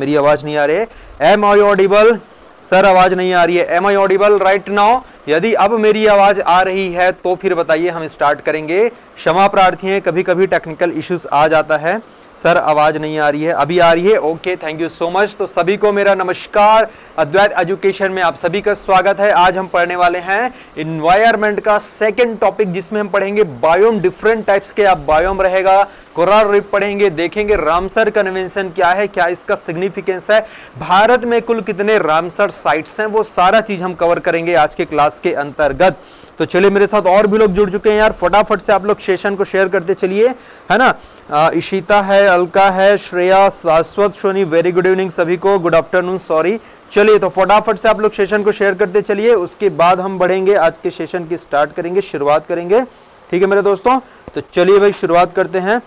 मेरी आवाज़ नहीं आ रही है एम आई ऑडिबल सर आवाज़ नहीं आ रही है am I audible right now यदि अब मेरी आवाज़ आ रही है तो फिर बताइए हम स्टार्ट करेंगे क्षमा प्रार्थी हैं कभी कभी टेक्निकल इश्यूज आ जाता है सर आवाज़ नहीं आ रही है अभी आ रही है okay thank you so much तो सभी को मेरा नमस्कार अद्वैत एजुकेशन में आप सभी का स्वागत है आज हम पढ़ने वाले हैं इन्वायरमेंट का सेकेंड टॉपिक जिसमें हम पढ़ेंगे बायोम डिफरेंट टाइप्स के आप बायोम रहेगा कोरल रिप पढ़ेंगे देखेंगे रामसर कन्वेंशन क्या है क्या इसका सिग्निफिकेंस है भारत में कुल कितने रामसर साइट्स हैं वो सारा चीज़ हम कवर करेंगे आज के क्लास के अंतर्गत तो चलिए मेरे साथ और भी लोग जुड़ चुके हैं यार फटाफट से आप लोग सेशन को शेयर करते चलिए है ना इशिता है अलका है श्रेया शाश्वत सोनी वेरी गुड इवनिंग सभी को गुड आफ्टरनून सॉरी चलिए तो फटाफट से आप लोग सेशन को शेयर करते चलिए उसके बाद हम बढ़ेंगे आज के सेशन की स्टार्ट करेंगे शुरुआत करेंगे ठीक है मेरे दोस्तों तो चलिए भाई शुरुआत करते हैं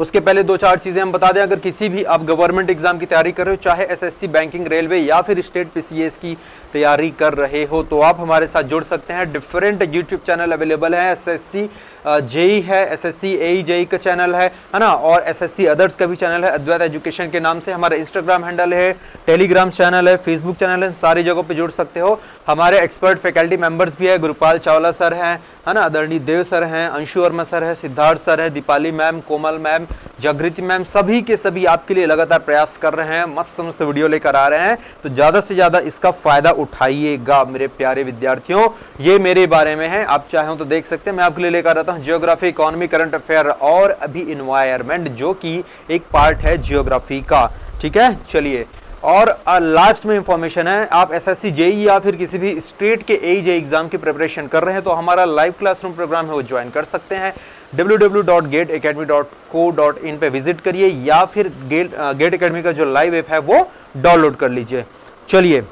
उसके पहले दो चार चीज़ें हम बता दें अगर किसी भी आप गवर्नमेंट एग्ज़ाम की तैयारी कर रहे हो चाहे एसएससी बैंकिंग रेलवे या फिर स्टेट पीसीएस की तैयारी कर रहे हो तो आप हमारे साथ जुड़ सकते हैं डिफरेंट यूट्यूब चैनल अवेलेबल हैं एसएससी जेई है S S C A JE का चैनल है है ना और एस एस सी अदर्स का भी चैनल है अद्वैत एजुकेशन के नाम से हमारा इंस्टाग्राम हैंडल है टेलीग्राम चैनल है फेसबुक चैनल है सारी जगहों पर जुड़ सकते हो हमारे एक्सपर्ट फैकल्टी मेम्बर्स भी है गुरुपाल चावला सर हैं है ना अदरणी देव सर हैं अंशु वर्मा सर है सिद्धार्थ सर है Deepali ma'am Komal ma'am Jagriti ma'am सभी के सभी आपके लिए लगातार प्रयास कर रहे हैं मस्त मस्त वीडियो लेकर आ रहे हैं तो ज़्यादा से ज़्यादा इसका फ़ायदा उठाइएगा मेरे प्यारे विद्यार्थियों ये मेरे बारे में है आप चाहें तो देख सकते हैं मैं आपके लिए लेकर आता हूँ जियोग्राफी इकोनॉमी करंट अफेयर और अभी इन्वायरमेंट जो कि एक पार्ट है जियोग्राफी का ठीक है चलिए और लास्ट में इंफॉर्मेशन है आप एस एस e या फिर किसी भी स्टेट के ए जे एग्ज़ाम की प्रिपरेशन कर रहे हैं तो हमारा लाइव क्लासरूम प्रोग्राम है वो ज्वाइन कर सकते हैं www.gateacademy.co.in पे विजिट करिए या फिर गेट गेट अकेडमी का जो लाइव ऐप है वो डाउनलोड कर लीजिए चलिए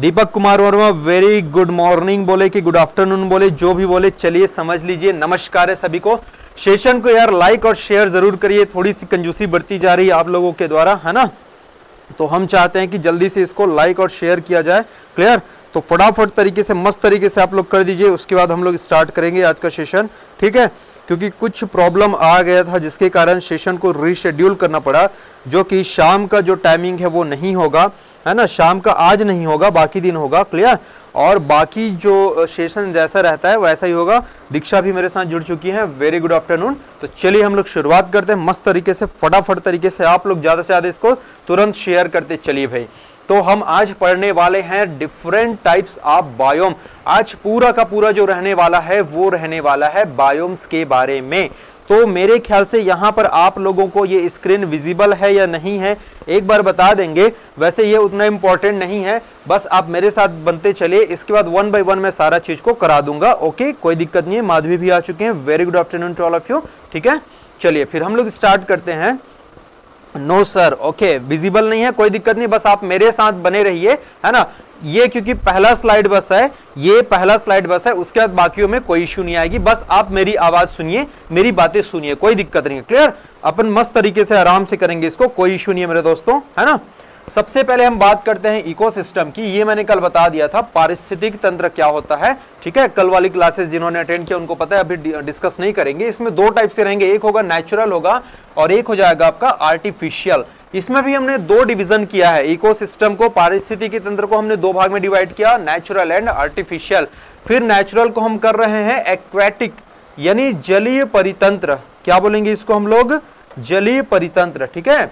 Deepak Kumar Verma very good morning बोले कि गुड आफ्टरनून बोले जो भी बोले चलिए समझ लीजिए नमस्कार है सभी को सेशन को यार लाइक और शेयर जरूर करिए थोड़ी सी कंजूसी बढ़ती जा रही है आप लोगों के द्वारा है ना तो हम चाहते हैं कि जल्दी से इसको लाइक और शेयर किया जाए क्लियर तो फटाफट तरीके से मस्त तरीके से आप लोग कर दीजिए उसके बाद हम लोग स्टार्ट करेंगे आज का सेशन ठीक है क्योंकि कुछ प्रॉब्लम आ गया था जिसके कारण सेशन को रिशेड्यूल करना पड़ा जो कि शाम का जो टाइमिंग है वो नहीं होगा है ना शाम का आज नहीं होगा बाकी दिन होगा क्लियर और बाकी जो सेशन जैसा रहता है वैसा ही होगा दीक्षा भी मेरे साथ जुड़ चुकी है वेरी गुड आफ्टरनून तो चलिए हम लोग शुरुआत करते हैं मस्त तरीके से फटाफट तरीके से आप लोग ज़्यादा से ज़्यादा इसको तुरंत शेयर करते चलिए भाई तो हम आज पढ़ने वाले हैं डिफरेंट टाइप्स ऑफ बायोम आज पूरा का पूरा जो रहने वाला है वो रहने वाला है बायोम्स के बारे में तो मेरे ख्याल से यहाँ पर आप लोगों को ये स्क्रीन विजिबल है या नहीं है एक बार बता देंगे वैसे ये उतना इम्पोर्टेंट नहीं है बस आप मेरे साथ बनते चलिए इसके बाद वन बाय वन मैं सारा चीज़ को करा दूंगा ओके कोई दिक्कत नहीं है माधवी भी आ चुके हैं very good afternoon to all of you ठीक है चलिए फिर हम लोग स्टार्ट करते हैं नो सर ओके विजिबल नहीं है कोई दिक्कत नहीं बस आप मेरे साथ बने रहिए है ना ये क्योंकि पहला स्लाइड बस है ये पहला स्लाइड बस है उसके बाद बाकियों में कोई इश्यू नहीं आएगी बस आप मेरी आवाज़ सुनिए मेरी बातें सुनिए कोई दिक्कत नहीं है क्लियर अपन मस्त तरीके से आराम से करेंगे इसको कोई इश्यू नहीं है मेरे दोस्तों है ना सबसे पहले हम बात करते हैं इकोसिस्टम की ये मैंने कल बता दिया था पारिस्थितिक तंत्र क्या होता है ठीक है कल वाली क्लासेस जिन्होंने अटेंड किया उनको पता है अभी डिस्कस नहीं करेंगे इसमें दो टाइप से रहेंगे एक होगा नेचुरल होगा और एक हो जाएगा आपका आर्टिफिशियल इसमें भी हमने दो डिवीजन किया है इकोसिस्टम को पारिस्थितिकी तंत्र को हमने दो भाग में डिवाइड किया नेचुरल एंड आर्टिफिशियल फिर नेचुरल को हम कर रहे हैं एक्वेटिक यानी जलीय परितंत्र क्या बोलेंगे इसको हम लोग जलीय परितंत्र ठीक है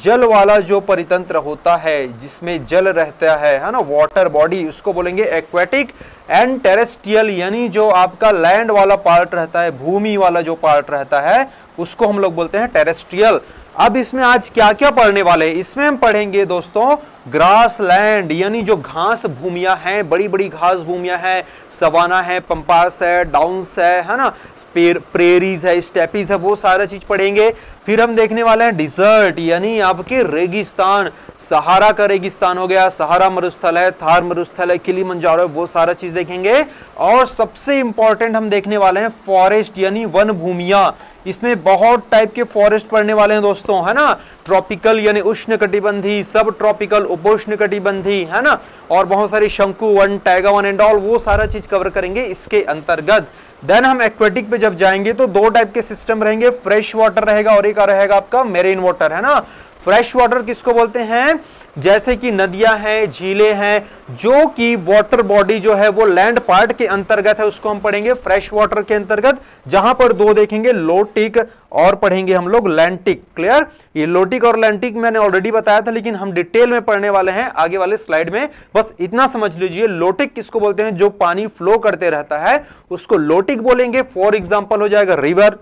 जल वाला जो परितंत्र होता है जिसमें जल रहता है है ना वाटर बॉडी उसको बोलेंगे एक्वेटिक एंड टेरेस्ट्रियल यानी जो आपका लैंड वाला पार्ट रहता है भूमि वाला जो पार्ट रहता है उसको हम लोग बोलते हैं टेरेस्ट्रियल अब इसमें आज क्या क्या पढ़ने वाले हैं इसमें हम पढ़ेंगे दोस्तों ग्रास लैंड यानी जो घास भूमिया हैं बड़ी बड़ी घास भूमिया हैं सवाना है पंपास है डाउंस है है ना प्रेरीज है स्टेपीज है वो सारा चीज़ पढ़ेंगे फिर हम देखने वाले हैं डिजर्ट यानी आपके रेगिस्तान सहारा का रेगिस्तान हो गया सहारा मरुस्थल है थार मरुस्थल है किली मंजारो है वो सारा चीज़ देखेंगे और सबसे इंपॉर्टेंट हम देखने वाले हैं फॉरेस्ट यानी वन भूमिया इसमें बहुत टाइप के फॉरेस्ट पढ़ने वाले हैं दोस्तों है ना ट्रॉपिकल यानी उष्ण कटिबंधी सब ट्रॉपिकल उपोष्ण कटिबंधी है ना और बहुत सारे शंकु वन टाइगा वन एंड ऑल वो सारा चीज कवर करेंगे इसके अंतर्गत देन हम एक्वेटिक पे जब जाएंगे तो दो टाइप के सिस्टम रहेंगे फ्रेश वाटर रहेगा और एक रहेगा आपका मेरेन वाटर है ना फ्रेश वाटर किसको बोलते हैं जैसे कि नदियां हैं झीलें हैं जो कि वाटर बॉडी जो है वो लैंड पार्ट के अंतर्गत है उसको हम पढ़ेंगे फ्रेश वाटर के अंतर्गत जहां पर दो देखेंगे लोटिक और पढ़ेंगे हम लोग लैंटिक क्लियर ये लोटिक और लैंटिक मैंने ऑलरेडी बताया था लेकिन हम डिटेल में पढ़ने वाले हैं आगे वाले स्लाइड में बस इतना समझ लीजिए लोटिक किसको बोलते हैं जो पानी फ्लो करते रहता है उसको लोटिक बोलेंगे फॉर एग्जाम्पल हो जाएगा रिवर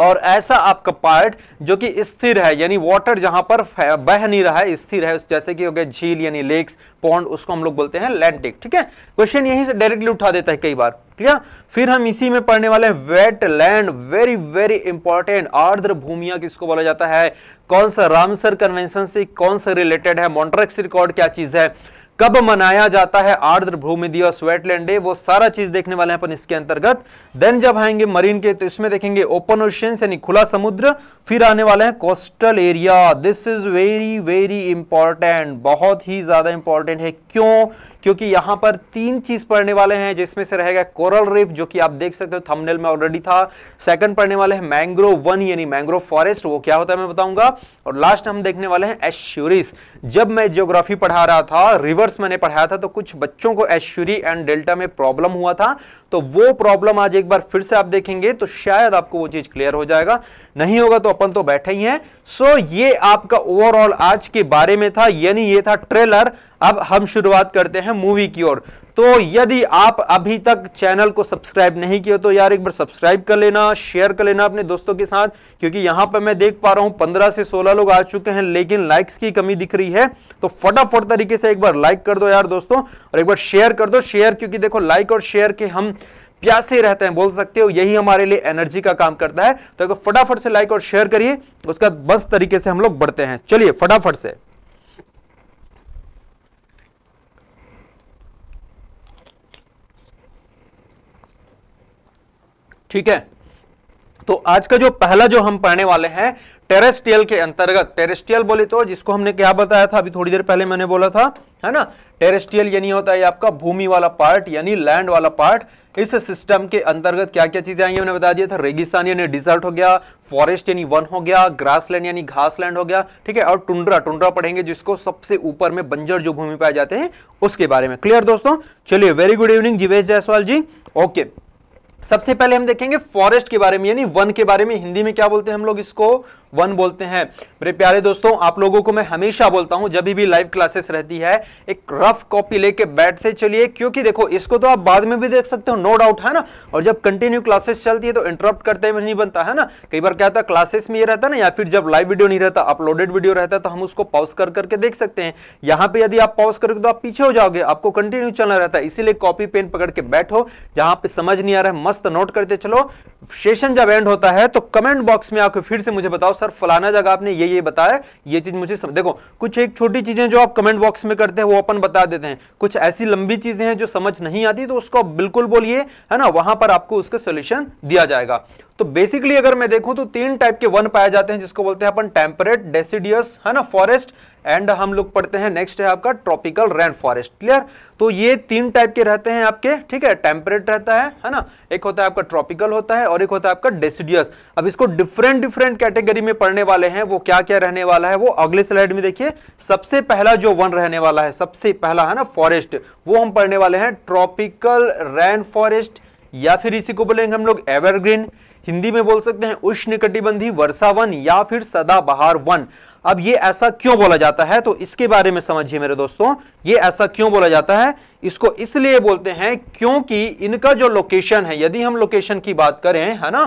और ऐसा आपका पार्ट जो कि स्थिर है यानी वाटर जहां पर बह नहीं रहा है स्थिर है जैसे कि हो गया झील यानी लेक्स पॉन्ड उसको हम लोग बोलते हैं लैंडिक ठीक है क्वेश्चन यहीं से डायरेक्टली उठा देता है कई बार ठीक है फिर हम इसी में पढ़ने वाले हैं wetland very very important आर्द्र भूमिया किसको बोला जाता है कौन सा रामसर कन्वेंशन से कौन सा रिलेटेड है मोन्ट्रेक्स रिकॉर्ड क्या चीज है कब मनाया जाता है आर्द्र भूमि दिवस वेटलैंड डे वो सारा चीज देखने वाले हैं अपन इसके अंतर्गत देन जब आएंगे मरीन के तो इसमें देखेंगे ओपन ओशियंस यानी खुला समुद्र फिर आने वाले हैं coastal area this is very very important बहुत ही ज्यादा इंपॉर्टेंट है क्यों क्योंकि यहां पर तीन चीज पढ़ने वाले हैं जिसमें से रहेगा कोरल रिफ जो कि आप देख सकते हो थंबनेल में ऑलरेडी था सेकंड पढ़ने वाले हैं मैंग्रोव वन यानी मैंग्रोव फॉरेस्ट वो क्या होता है मैं बताऊंगा और लास्ट हम देखने वाले हैं एश्यूरिस जब मैं जियोग्राफी पढ़ा रहा था रिवर रिवर्स मैंने पढ़ाया था तो कुछ बच्चों को एश्यूरी एंड डेल्टा में प्रॉब्लम हुआ था तो वो प्रॉब्लम आज एक बार फिर से आप देखेंगे तो शायद आपको वो चीज क्लियर हो जाएगा नहीं होगा तो अपन तो बैठे ही हैं सो so, ये आपका ओवरऑल आज के बारे में था यानी ये था ट्रेलर अब हम शुरुआत करते हैं मूवी की ओर तो यदि आप अभी तक चैनल को सब्सक्राइब नहीं किया तो यार एक बार सब्सक्राइब कर लेना शेयर कर लेना अपने दोस्तों के साथ क्योंकि यहां पर मैं देख पा रहा हूं पंद्रह से सोलह लोग आ चुके हैं लेकिन लाइक्स की कमी दिख रही है तो फटाफट तरीके से एक बार लाइक कर दो यार दोस्तों और एक बार शेयर कर दो शेयर क्योंकि देखो लाइक और शेयर के हम प्यासे रहते हैं बोल सकते हो यही हमारे लिए एनर्जी का काम करता है तो फटाफट से लाइक और शेयर करिए उसका बस तरीके से हम लोग बढ़ते हैं चलिए फटाफट से ठीक है तो आज का जो पहला जो हम पढ़ने वाले हैं टेरेस्ट्रियल के अंतर्गत टेरेस्ट्रियल बोले तो जिसको हमने क्या बताया था अभी थोड़ी देर पहले मैंने बोला था है ना टेरेस्ट्रियल यानी होता है आपका भूमि वाला पार्ट यानी लैंड वाला पार्ट इस सिस्टम के अंतर्गत क्या क्या चीजें आई हमने बता दिया था रेगिस्तान यानी डिजर्ट हो गया फॉरेस्ट यानी वन हो गया लैंड यानी लैंड हो गया ठीक है और टुंड्रा टुंड्रा पढ़ेंगे जिसको सबसे ऊपर में बंजर जो भूमि पाए जाते हैं उसके बारे में क्लियर दोस्तों चलिए very good evening Jeevesh Jaiswal ji okay सबसे पहले हम देखेंगे फॉरेस्ट के बारे में यानी वन के बारे में हिंदी में क्या बोलते हैं हम लोग इसको वन बोलते हैं मेरे प्यारे दोस्तों आप लोगों को मैं हमेशा बोलता हूं जब भी लाइव क्लासेस रहती है एक रफ कॉपी लेके बैठते चलिए क्योंकि देखो इसको तो आप बाद में भी देख सकते हो नो डाउट है ना और जब कंटिन्यू क्लासेस चलती है तो इंटरप्ट करते हुए नहीं बनता है ना कई बार क्या होता है क्लासेस में ये रहता ना या फिर जब लाइव वीडियो नहीं रहता अपलोडेड वीडियो रहता तो हम उसको पॉज कर करके देख सकते हैं यहाँ पे यदि आप पॉज करोगे तो आप पीछे हो जाओगे आपको कंटिन्यू चलना रहता है इसीलिए कॉपी पेन पकड़ के बैठो जहां पर समझ नहीं आ रहा है मस्त नोट करते चलो सेशन जब एंड होता है तो कमेंट बॉक्स में आके फिर से मुझे बताओ सर फलाना जगह आपने ये ये बताया ये चीज मुझे सम... देखो कुछ एक छोटी चीजें जो आप कमेंट बॉक्स में करते हैं वो अपन बता देते हैं कुछ ऐसी लंबी चीजें हैं जो समझ नहीं आती तो उसको बिल्कुल बोलिए है ना वहां पर आपको उसका सोल्यूशन दिया जाएगा तो बेसिकली अगर मैं देखूं तो तीन टाइप के वन पाए जाते हैं जिसको बोलते हैं अपन टेम्परेट डेसिडियस है ना फॉरेस्ट एंड हम लोग पढ़ते हैं नेक्स्ट है आपका ट्रॉपिकल रेन फॉरेस्ट क्लियर तो ये तीन टाइप के रहते हैं आपके ठीक है टेम्परेट रहता है है ना एक होता है आपका ट्रॉपिकल होता है और एक होता है आपका डेसिडियस अब इसको डिफरेंट डिफरेंट कैटेगरी में पढ़ने वाले हैं वो क्या क्या रहने वाला है वो अगले स्लाइड में देखिए सबसे पहला जो वन रहने वाला है सबसे पहला है ना फॉरेस्ट वो हम पढ़ने वाले हैं ट्रॉपिकल रेन फॉरेस्ट या फिर इसी को बोलेंगे हम लोग एवरग्रीन हिंदी में बोल सकते हैं उष्ण कटिबंधी वर्षा वन या फिर सदाबहार वन अब ये ऐसा क्यों बोला जाता है तो इसके बारे में समझिए मेरे दोस्तों ये ऐसा क्यों बोला जाता है इसको इसलिए बोलते हैं क्योंकि इनका जो लोकेशन है यदि हम लोकेशन की बात करें है ना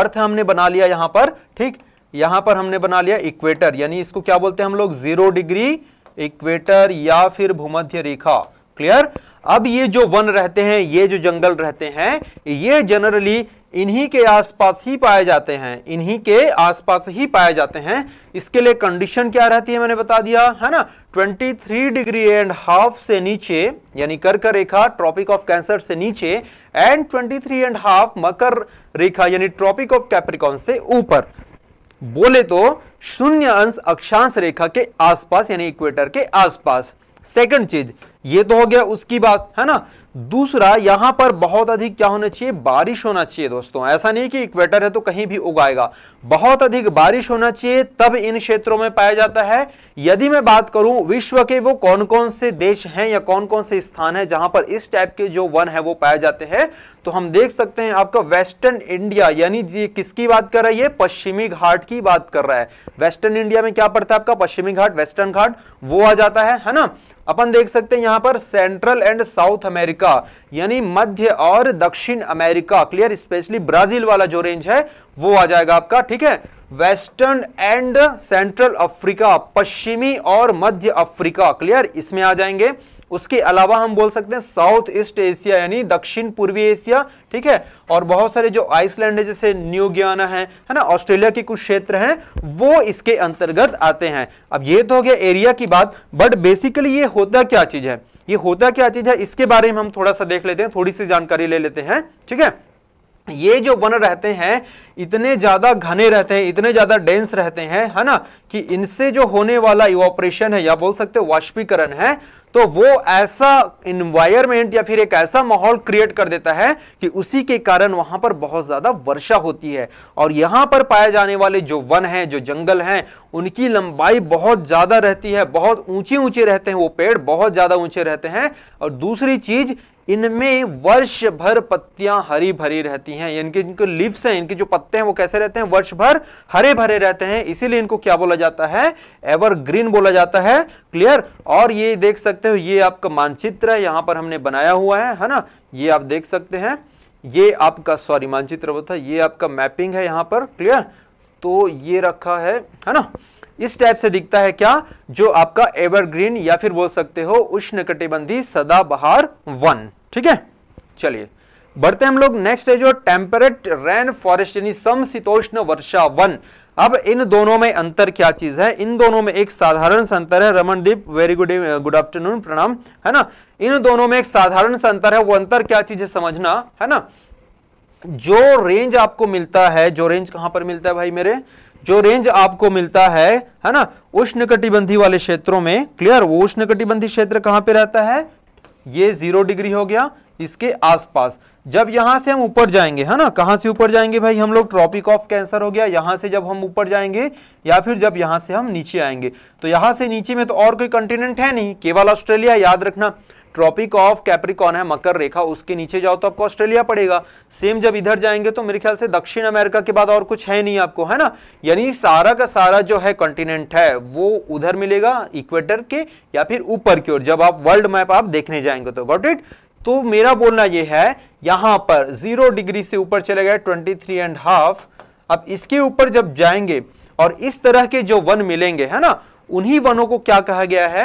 अर्थ हमने बना लिया यहां पर ठीक यहां पर हमने बना लिया इक्वेटर यानी इसको क्या बोलते हैं हम लोग जीरो डिग्री इक्वेटर या फिर भूमध्य रेखा क्लियर अब ये जो वन रहते हैं ये जो जंगल रहते हैं ये जनरली इन्हीं के आसपास ही पाए जाते हैं इन्हीं के आसपास ही पाए जाते हैं इसके लिए कंडीशन क्या रहती है मैंने बता दिया है ना 23 डिग्री एंड हाफ से नीचे यानी कर्क रेखा ट्रॉपिक ऑफ कैंसर से नीचे एंड 23 एंड हाफ मकर रेखा यानी ट्रॉपिक ऑफ कैप्रिकॉन से ऊपर बोले तो शून्य अंश अक्षांश रेखा के आसपास यानी इक्वेटर के आसपास सेकेंड चीज ये तो हो गया उसकी बात है ना दूसरा यहां पर बहुत अधिक क्या होना चाहिए बारिश होना चाहिए दोस्तों ऐसा नहीं कि इक्वेटर है तो कहीं भी उगाएगा बहुत अधिक बारिश होना चाहिए तब इन क्षेत्रों में पाया जाता है यदि मैं बात करूं विश्व के वो कौन कौन से देश हैं या कौन कौन से स्थान है जहां पर इस टाइप के जो वन है वो पाए जाते हैं तो हम देख सकते हैं आपका वेस्टर्न इंडिया यानी जी किसकी बात कर रहा है ये पश्चिमी घाट की बात कर रहा है वेस्टर्न इंडिया में क्या पड़ता है आपका पश्चिमी घाट वेस्टर्न घाट वो आ जाता है है ना अपन देख सकते हैं यहां पर सेंट्रल एंड साउथ अमेरिका यानी मध्य और दक्षिण अमेरिका क्लियर स्पेशली ब्राजील वाला जो रेंज है वो आ जाएगा आपका ठीक है वेस्टर्न एंड सेंट्रल अफ्रीका पश्चिमी और मध्य अफ्रीका क्लियर इसमें आ जाएंगे उसके अलावा हम बोल सकते हैं साउथ ईस्ट एशिया यानी दक्षिण पूर्वी एशिया ठीक है और बहुत सारे जो आइसलैंड है जैसे न्यू ग्याना है है ना ऑस्ट्रेलिया के कुछ क्षेत्र हैं वो इसके अंतर्गत आते हैं अब ये तो हो गया एरिया की बात बट बेसिकली ये होता क्या चीज़ है ये होता क्या चीज़ है इसके बारे में हम थोड़ा सा देख लेते हैं थोड़ी सी जानकारी ले लेते हैं ठीक है ये जो वन रहते हैं इतने ज़्यादा घने रहते हैं इतने ज़्यादा डेंस रहते हैं है ना कि इनसे जो होने वाला ऑपरेशन है या बोल सकते हो वाष्पीकरण है तो वो ऐसा इन्वायरमेंट या फिर एक ऐसा माहौल क्रिएट कर देता है कि उसी के कारण वहां पर बहुत ज़्यादा वर्षा होती है और यहाँ पर पाए जाने वाले जो वन हैं जो जंगल हैं उनकी लंबाई बहुत ज़्यादा रहती है बहुत ऊंचे ऊंचे रहते हैं वो पेड़ बहुत ज़्यादा ऊंचे रहते हैं और दूसरी चीज़ इनमें वर्ष भर पत्तियां हरी भरी रहती हैं इनके जिनके हैं इनके जो पत्ते हैं वो कैसे रहते हैं वर्ष भर हरे भरे रहते हैं इसीलिए इनको क्या बोला जाता है एवर ग्रीन बोला जाता है क्लियर और ये देख सकते हो ये आपका मानचित्र है यहां पर हमने बनाया हुआ है है ना ये आप देख सकते हैं ये आपका सॉरी मानचित्र बोलता ये आपका मैपिंग है यहां पर क्लियर तो ये रखा है है ना इस टाइप से दिखता है क्या जो आपका एवरग्रीन या फिर बोल सकते हो उष्ण कटिबंधी सदाबहार वन ठीक है चलिए बढ़ते हम लोग नेक्स्ट है जो टेम्परेट रेन फॉरेस्ट यानी समशीतोष्ण वर्षा वन अब इन दोनों में अंतर क्या चीज है इन दोनों में एक साधारण सा अंतर है Ramandeep very good good afternoon प्रणाम है ना इन दोनों में एक साधारण सा अंतर है वो अंतर क्या चीज है समझना है ना जो रेंज आपको मिलता है जो रेंज कहां पर मिलता है भाई मेरे जो रेंज आपको मिलता है है ना उष्ण कटिबंधी वाले क्षेत्रों में क्लियर वो उष्ण कटिबंधी क्षेत्र कहां पे रहता है ये जीरो डिग्री हो गया इसके आसपास जब यहां से हम ऊपर जाएंगे है ना कहां से ऊपर जाएंगे भाई हम लोग ट्रॉपिक ऑफ कैंसर हो गया यहां से जब हम ऊपर जाएंगे या फिर जब यहां से हम नीचे आएंगे तो यहां से नीचे में तो और कोई कंटिनेंट है नहीं केवल ऑस्ट्रेलिया याद रखना ट्रॉपिक ऑफ कैप्रिकॉन है मकर रेखा उसके नीचे जाओ तो आपको ऑस्ट्रेलिया पड़ेगा सेम जब इधर जाएंगे तो मेरे ख्याल से दक्षिण अमेरिका के बाद और कुछ है नहीं आपको है ना यानी सारा का सारा जो है कॉन्टिनेंट है वो उधर मिलेगा इक्वेटर के या फिर ऊपर की ओर जब आप वर्ल्ड मैप आप देखने जाएंगे तो गॉट इट तो मेरा बोलना यह है यहां पर जीरो डिग्री से ऊपर चले गए ट्वेंटी थ्री एंड हाफ अब इसके ऊपर जब जाएंगे और इस तरह के जो वन मिलेंगे है ना उन्हीं वनों को क्या कहा गया है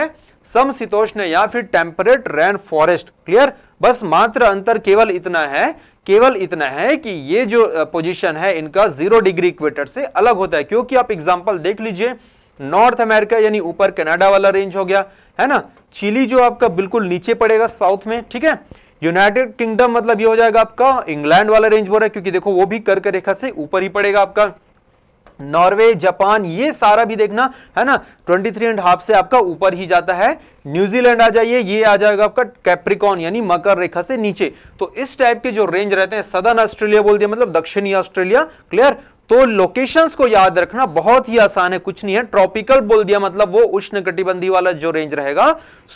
समशीतोष्ण या फिर टेम्परेट रेन फॉरेस्ट क्लियर बस मात्र अंतर केवल इतना है केवल इतना है कि ये जो पोजीशन है इनका जीरो डिग्री इक्वेटर से अलग होता है क्योंकि आप एग्जांपल देख लीजिए नॉर्थ अमेरिका यानी ऊपर कनाडा वाला रेंज हो गया है ना चिली जो आपका बिल्कुल नीचे पड़ेगा साउथ में ठीक है यूनाइटेड किंगडम मतलब ये हो जाएगा आपका इंग्लैंड वाला रेंज बोल रहा है क्योंकि देखो वो भी कर्क रेखा से ऊपर ही पड़ेगा आपका नॉर्वे जापान ये सारा भी देखना है ना ट्वेंटी थ्री एंड हाफ से आपका ऊपर ही जाता है न्यूजीलैंड आ जाइए ये आ जाएगा आपका कैप्रिकॉन यानी मकर रेखा से नीचे तो इस टाइप के जो रेंज रहते हैं सदर्न ऑस्ट्रेलिया बोल दिया मतलब दक्षिणी ऑस्ट्रेलिया क्लियर तो लोकेशंस को याद रखना बहुत ही आसान है कुछ नहीं है ट्रॉपिकल बोल दिया मतलब वो उष्ण कटिबंधी वाला जो रेंज रहेगा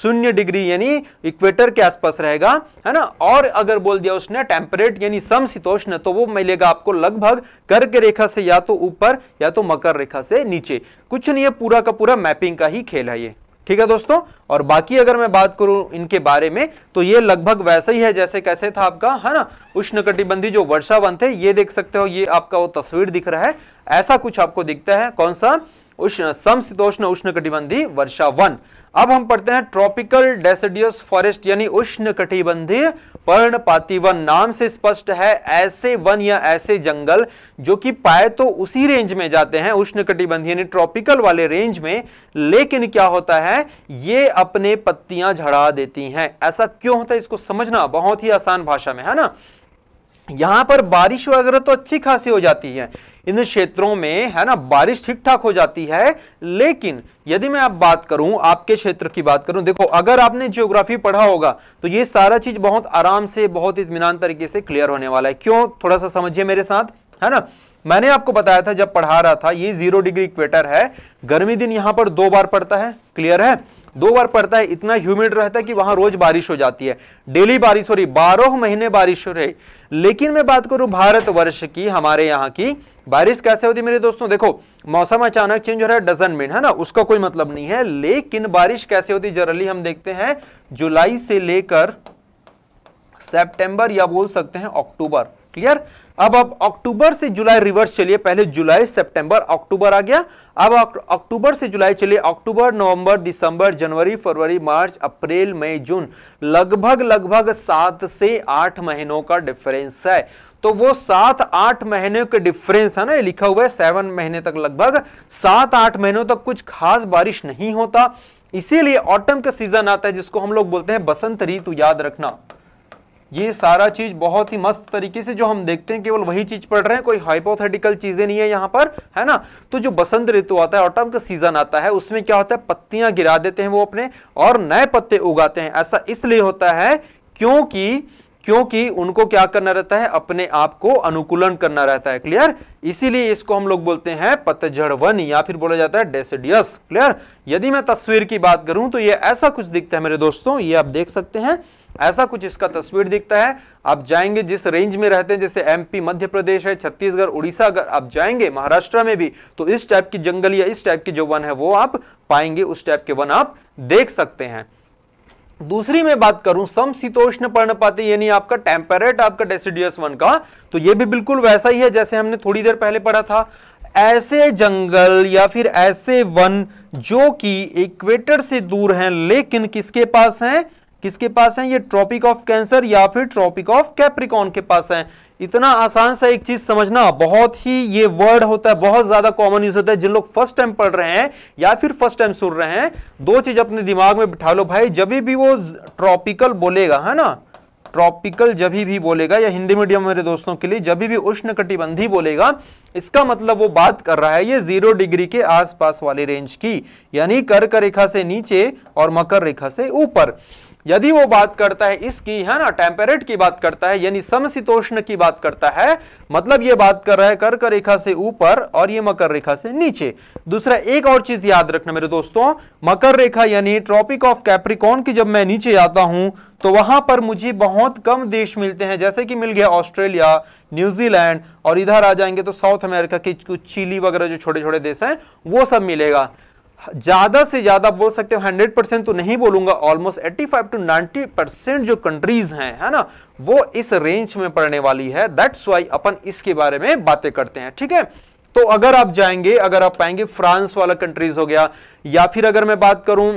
शून्य डिग्री यानी इक्वेटर के आसपास रहेगा है ना और अगर बोल दिया उसने टेम्परेट यानी समशीतोष्ण तो वो मिलेगा आपको लगभग कर्क रेखा से या तो ऊपर या तो मकर रेखा से नीचे कुछ नहीं है पूरा का पूरा मैपिंग का ही खेल है ये ठीक है दोस्तों और बाकी अगर मैं बात करूं इनके बारे में तो ये लगभग वैसा ही है जैसे कैसे था आपका है ना उष्णकटिबंधी जो वर्षा वन थे ये देख सकते हो ये आपका वो तस्वीर दिख रहा है ऐसा कुछ आपको दिखता है कौन सा उष्ण समशीतोष्ण वर्षा वन अब हम पढ़ते हैं ट्रॉपिकल डेसिडियस फॉरेस्ट यानी उष्ण कटिबंधीय पर्णपाती वन नाम से स्पष्ट है ऐसे वन या ऐसे जंगल जो कि पाए तो उसी रेंज में जाते हैं उष्ण कटिबंधीय यानी ट्रॉपिकल वाले रेंज में लेकिन क्या होता है ये अपने पत्तियां झड़ा देती हैं ऐसा क्यों होता है इसको समझना बहुत ही आसान भाषा में है ना यहां पर बारिश वगैरह तो अच्छी खासी हो जाती है इन क्षेत्रों में है ना बारिश ठीक ठाक हो जाती है लेकिन यदि मैं आप बात करूं आपके क्षेत्र की बात करूं देखो अगर आपने ज्योग्राफी पढ़ा होगा तो ये सारा चीज बहुत आराम से बहुत इतमान तरीके से क्लियर होने वाला है क्यों थोड़ा सा समझिए मेरे साथ है ना मैंने आपको बताया था जब पढ़ा रहा था ये जीरो डिग्री इक्वेटर है गर्मी दिन यहां पर दो बार पड़ता है क्लियर है दो बार पड़ता है इतना ह्यूमिड रहता है कि वहां रोज बारिश हो जाती है डेली बारिश हो रही बारह महीने बारिश हो रही लेकिन मैं बात करूं भारत वर्ष की हमारे यहाँ की बारिश कैसे होती है मेरे दोस्तों देखो मौसम अचानक चेंज हो रहा है डजन मीन है ना उसका कोई मतलब नहीं है लेकिन बारिश कैसे होती जनरली हम देखते हैं जुलाई से लेकर सेप्टेंबर या बोल सकते हैं अक्टूबर क्लियर अब अब अक्टूबर से जुलाई रिवर्स चलिए पहले जुलाई सितंबर अक्टूबर आ गया अब अक्टूबर से जुलाई चलिए अक्टूबर नवंबर दिसंबर जनवरी फरवरी मार्च अप्रैल मई जून लगभग लगभग सात से आठ महीनों का डिफरेंस है तो वो सात आठ महीने के डिफरेंस है ना लिखा हुआ है सेवन महीने तक लगभग सात आठ महीनों तक कुछ खास बारिश नहीं होता इसीलिए ऑटम का सीजन आता है जिसको हम लोग बोलते हैं बसंत ऋतु याद रखना ये सारा चीज बहुत ही मस्त तरीके से जो हम देखते हैं केवल वही चीज पढ़ रहे हैं कोई हाइपोथेटिकल चीजें नहीं है यहाँ पर है ना तो जो बसंत ऋतु आता है ऑटम का सीजन आता है उसमें क्या होता है पत्तियां गिरा देते हैं वो अपने और नए पत्ते उगाते हैं ऐसा इसलिए होता है क्योंकि क्योंकि उनको क्या करना रहता है अपने आप को अनुकूलन करना रहता है क्लियर इसीलिए इसको हम लोग बोलते हैं पतझड़ वन या फिर बोला जाता है डेसिडियस क्लियर यदि मैं तस्वीर की बात करूं तो ये ऐसा कुछ दिखता है मेरे दोस्तों ये आप देख सकते हैं ऐसा कुछ इसका तस्वीर दिखता है आप जाएंगे जिस रेंज में रहते हैं जैसे एमपी मध्य प्रदेश है छत्तीसगढ़ उड़ीसा अगर आप जाएंगे महाराष्ट्र में भी तो इस टाइप की जंगल या इस टाइप की जो वन है वो आप पाएंगे उस टाइप के वन आप देख सकते हैं दूसरी मैं बात करूं समशीतोष्ण पर्णपाती यानी आपका टेम्परेट आपका डेसिडियस वन का तो ये भी बिल्कुल वैसा ही है जैसे हमने थोड़ी देर पहले पढ़ा था ऐसे जंगल या फिर ऐसे वन जो कि इक्वेटर से दूर हैं लेकिन किसके पास हैं किसके पास हैं ये ट्रॉपिक ऑफ कैंसर या फिर ट्रॉपिक ऑफ कैप्रिकॉन के पास हैं इतना आसान सा एक चीज समझना बहुत ही ये वर्ड होता है बहुत ज्यादा कॉमन यूज होता है जिन लोग फर्स्ट टाइम पढ़ रहे हैं या फिर फर्स्ट टाइम सुन रहे हैं दो चीज अपने दिमाग में बिठा लो भाई जब भी वो ट्रॉपिकल बोलेगा है ना ट्रॉपिकल जब भी बोलेगा या हिंदी मीडियम मेरे दोस्तों के लिए जब भी उष्ण कटिबंधी बोलेगा इसका मतलब वो बात कर रहा है ये जीरो डिग्री के आसपास वाले रेंज की यानी कर्क रेखा से नीचे और मकर रेखा से ऊपर यदि वो बात करता है इसकी है ना टेम्परेट की बात करता है यानी समशीतोष्ण की बात करता है मतलब ये बात कर रहा है कर्क रेखा से ऊपर और ये मकर रेखा से नीचे दूसरा एक और चीज याद रखना मेरे दोस्तों मकर रेखा यानी ट्रॉपिक ऑफ कैप्रिकॉन की जब मैं नीचे आता हूं तो वहां पर मुझे बहुत कम देश मिलते हैं जैसे कि मिल गया ऑस्ट्रेलिया न्यूजीलैंड और इधर आ जाएंगे तो साउथ अमेरिका के कुछ चिली वगैरह जो छोटे छोटे देश हैं वो सब मिलेगा ज़्यादा से ज़्यादा बोल सकते हो 100 परसेंट तो नहीं बोलूंगा ऑलमोस्ट 85 टू नाइनटी परसेंट जो कंट्रीज हैं है ना वो इस रेंज में पड़ने वाली है दैट्स वाई अपन इसके बारे में बातें करते हैं ठीक है तो अगर आप जाएंगे अगर आप पाएंगे फ्रांस वाला कंट्रीज हो गया या फिर अगर मैं बात करूं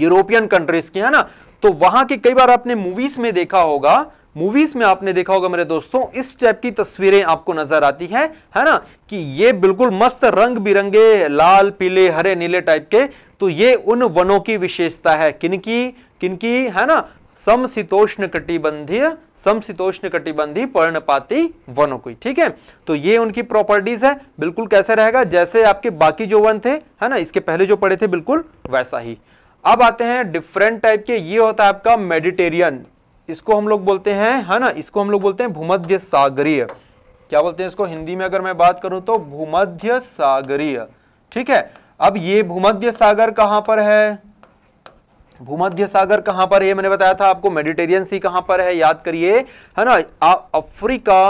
यूरोपियन कंट्रीज की है ना तो वहां के कई बार आपने मूवीज में देखा होगा मूवीज में आपने देखा होगा मेरे दोस्तों इस टाइप की तस्वीरें आपको नजर आती हैं है ना कि ये बिल्कुल मस्त रंग बिरंगे लाल पीले हरे नीले टाइप के तो ये उन वनों की विशेषता है किनकी किनकी है ना समशीतोष्ण कटिबंधीय समशीतोष्ण कटिबंधी पर्णपाती वनों की ठीक है तो ये उनकी प्रॉपर्टीज है बिल्कुल कैसे रहेगा जैसे आपके बाकी जो वन थे है ना इसके पहले जो पड़े थे बिल्कुल वैसा ही अब आते हैं डिफरेंट टाइप के ये होता है आपका मेडिटेरियन इसको हम लोग बोलते हैं है हाँ ना इसको हम लोग बोलते हैं भूमध्य सागरीय क्या बोलते हैं इसको हिंदी में अगर मैं बात करूं तो भूमध्य सागरीय ठीक है अब ये भूमध्य सागर कहां पर है भूमध्य सागर कहां पर है मैंने बताया था आपको मेडिटेरियन सी कहां पर है याद करिए है ना अफ्रीका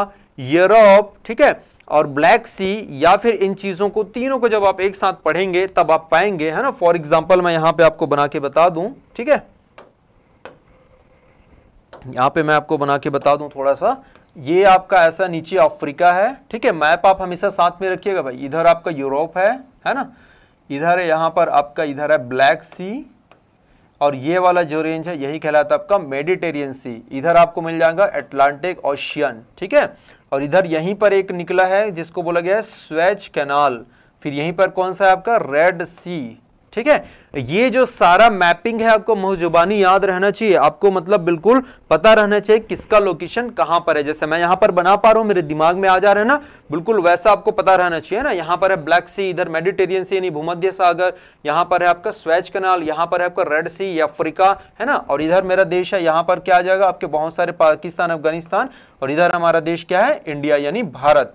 यूरोप ठीक है और ब्लैक सी या फिर इन चीज़ों को तीनों को जब आप एक साथ पढ़ेंगे तब आप पाएंगे है ना फॉर एग्जाम्पल मैं यहां पे आपको बना के बता दूँ ठीक है यहाँ पे मैं आपको बना के बता दूँ थोड़ा सा ये आपका ऐसा नीचे अफ्रीका है ठीक है मैप आप हमेशा साथ में रखिएगा भाई इधर आपका यूरोप है है ना इधर है यहाँ पर आपका इधर है ब्लैक सी और ये वाला जो रेंज है यही कहलाता है आपका मेडिटेरियन सी इधर आपको मिल जाएगा एटलांटिक ओशियन ठीक है और इधर यहीं पर एक निकला है जिसको बोला गया है स्वेच कैनाल फिर यहीं पर कौन सा है आपका रेड सी ठीक है ये जो सारा मैपिंग है आपको मोहजुबानी याद रहना चाहिए आपको मतलब बिल्कुल पता रहना चाहिए किसका लोकेशन कहां पर है जैसे मैं यहां पर बना पा रहा हूं मेरे दिमाग में आ जा रहा है ना बिल्कुल वैसा आपको पता रहना चाहिए ना यहां पर है ब्लैक सी इधर मेडिटेरियन सी यानी भूमध्य सागर यहां पर है आपका स्वेच कनाल यहां पर है आपका रेड सी अफ्रीका है ना और इधर मेरा देश है यहां पर क्या आ जाएगा आपके बहुत सारे पाकिस्तान अफगानिस्तान और इधर हमारा देश क्या है इंडिया यानी भारत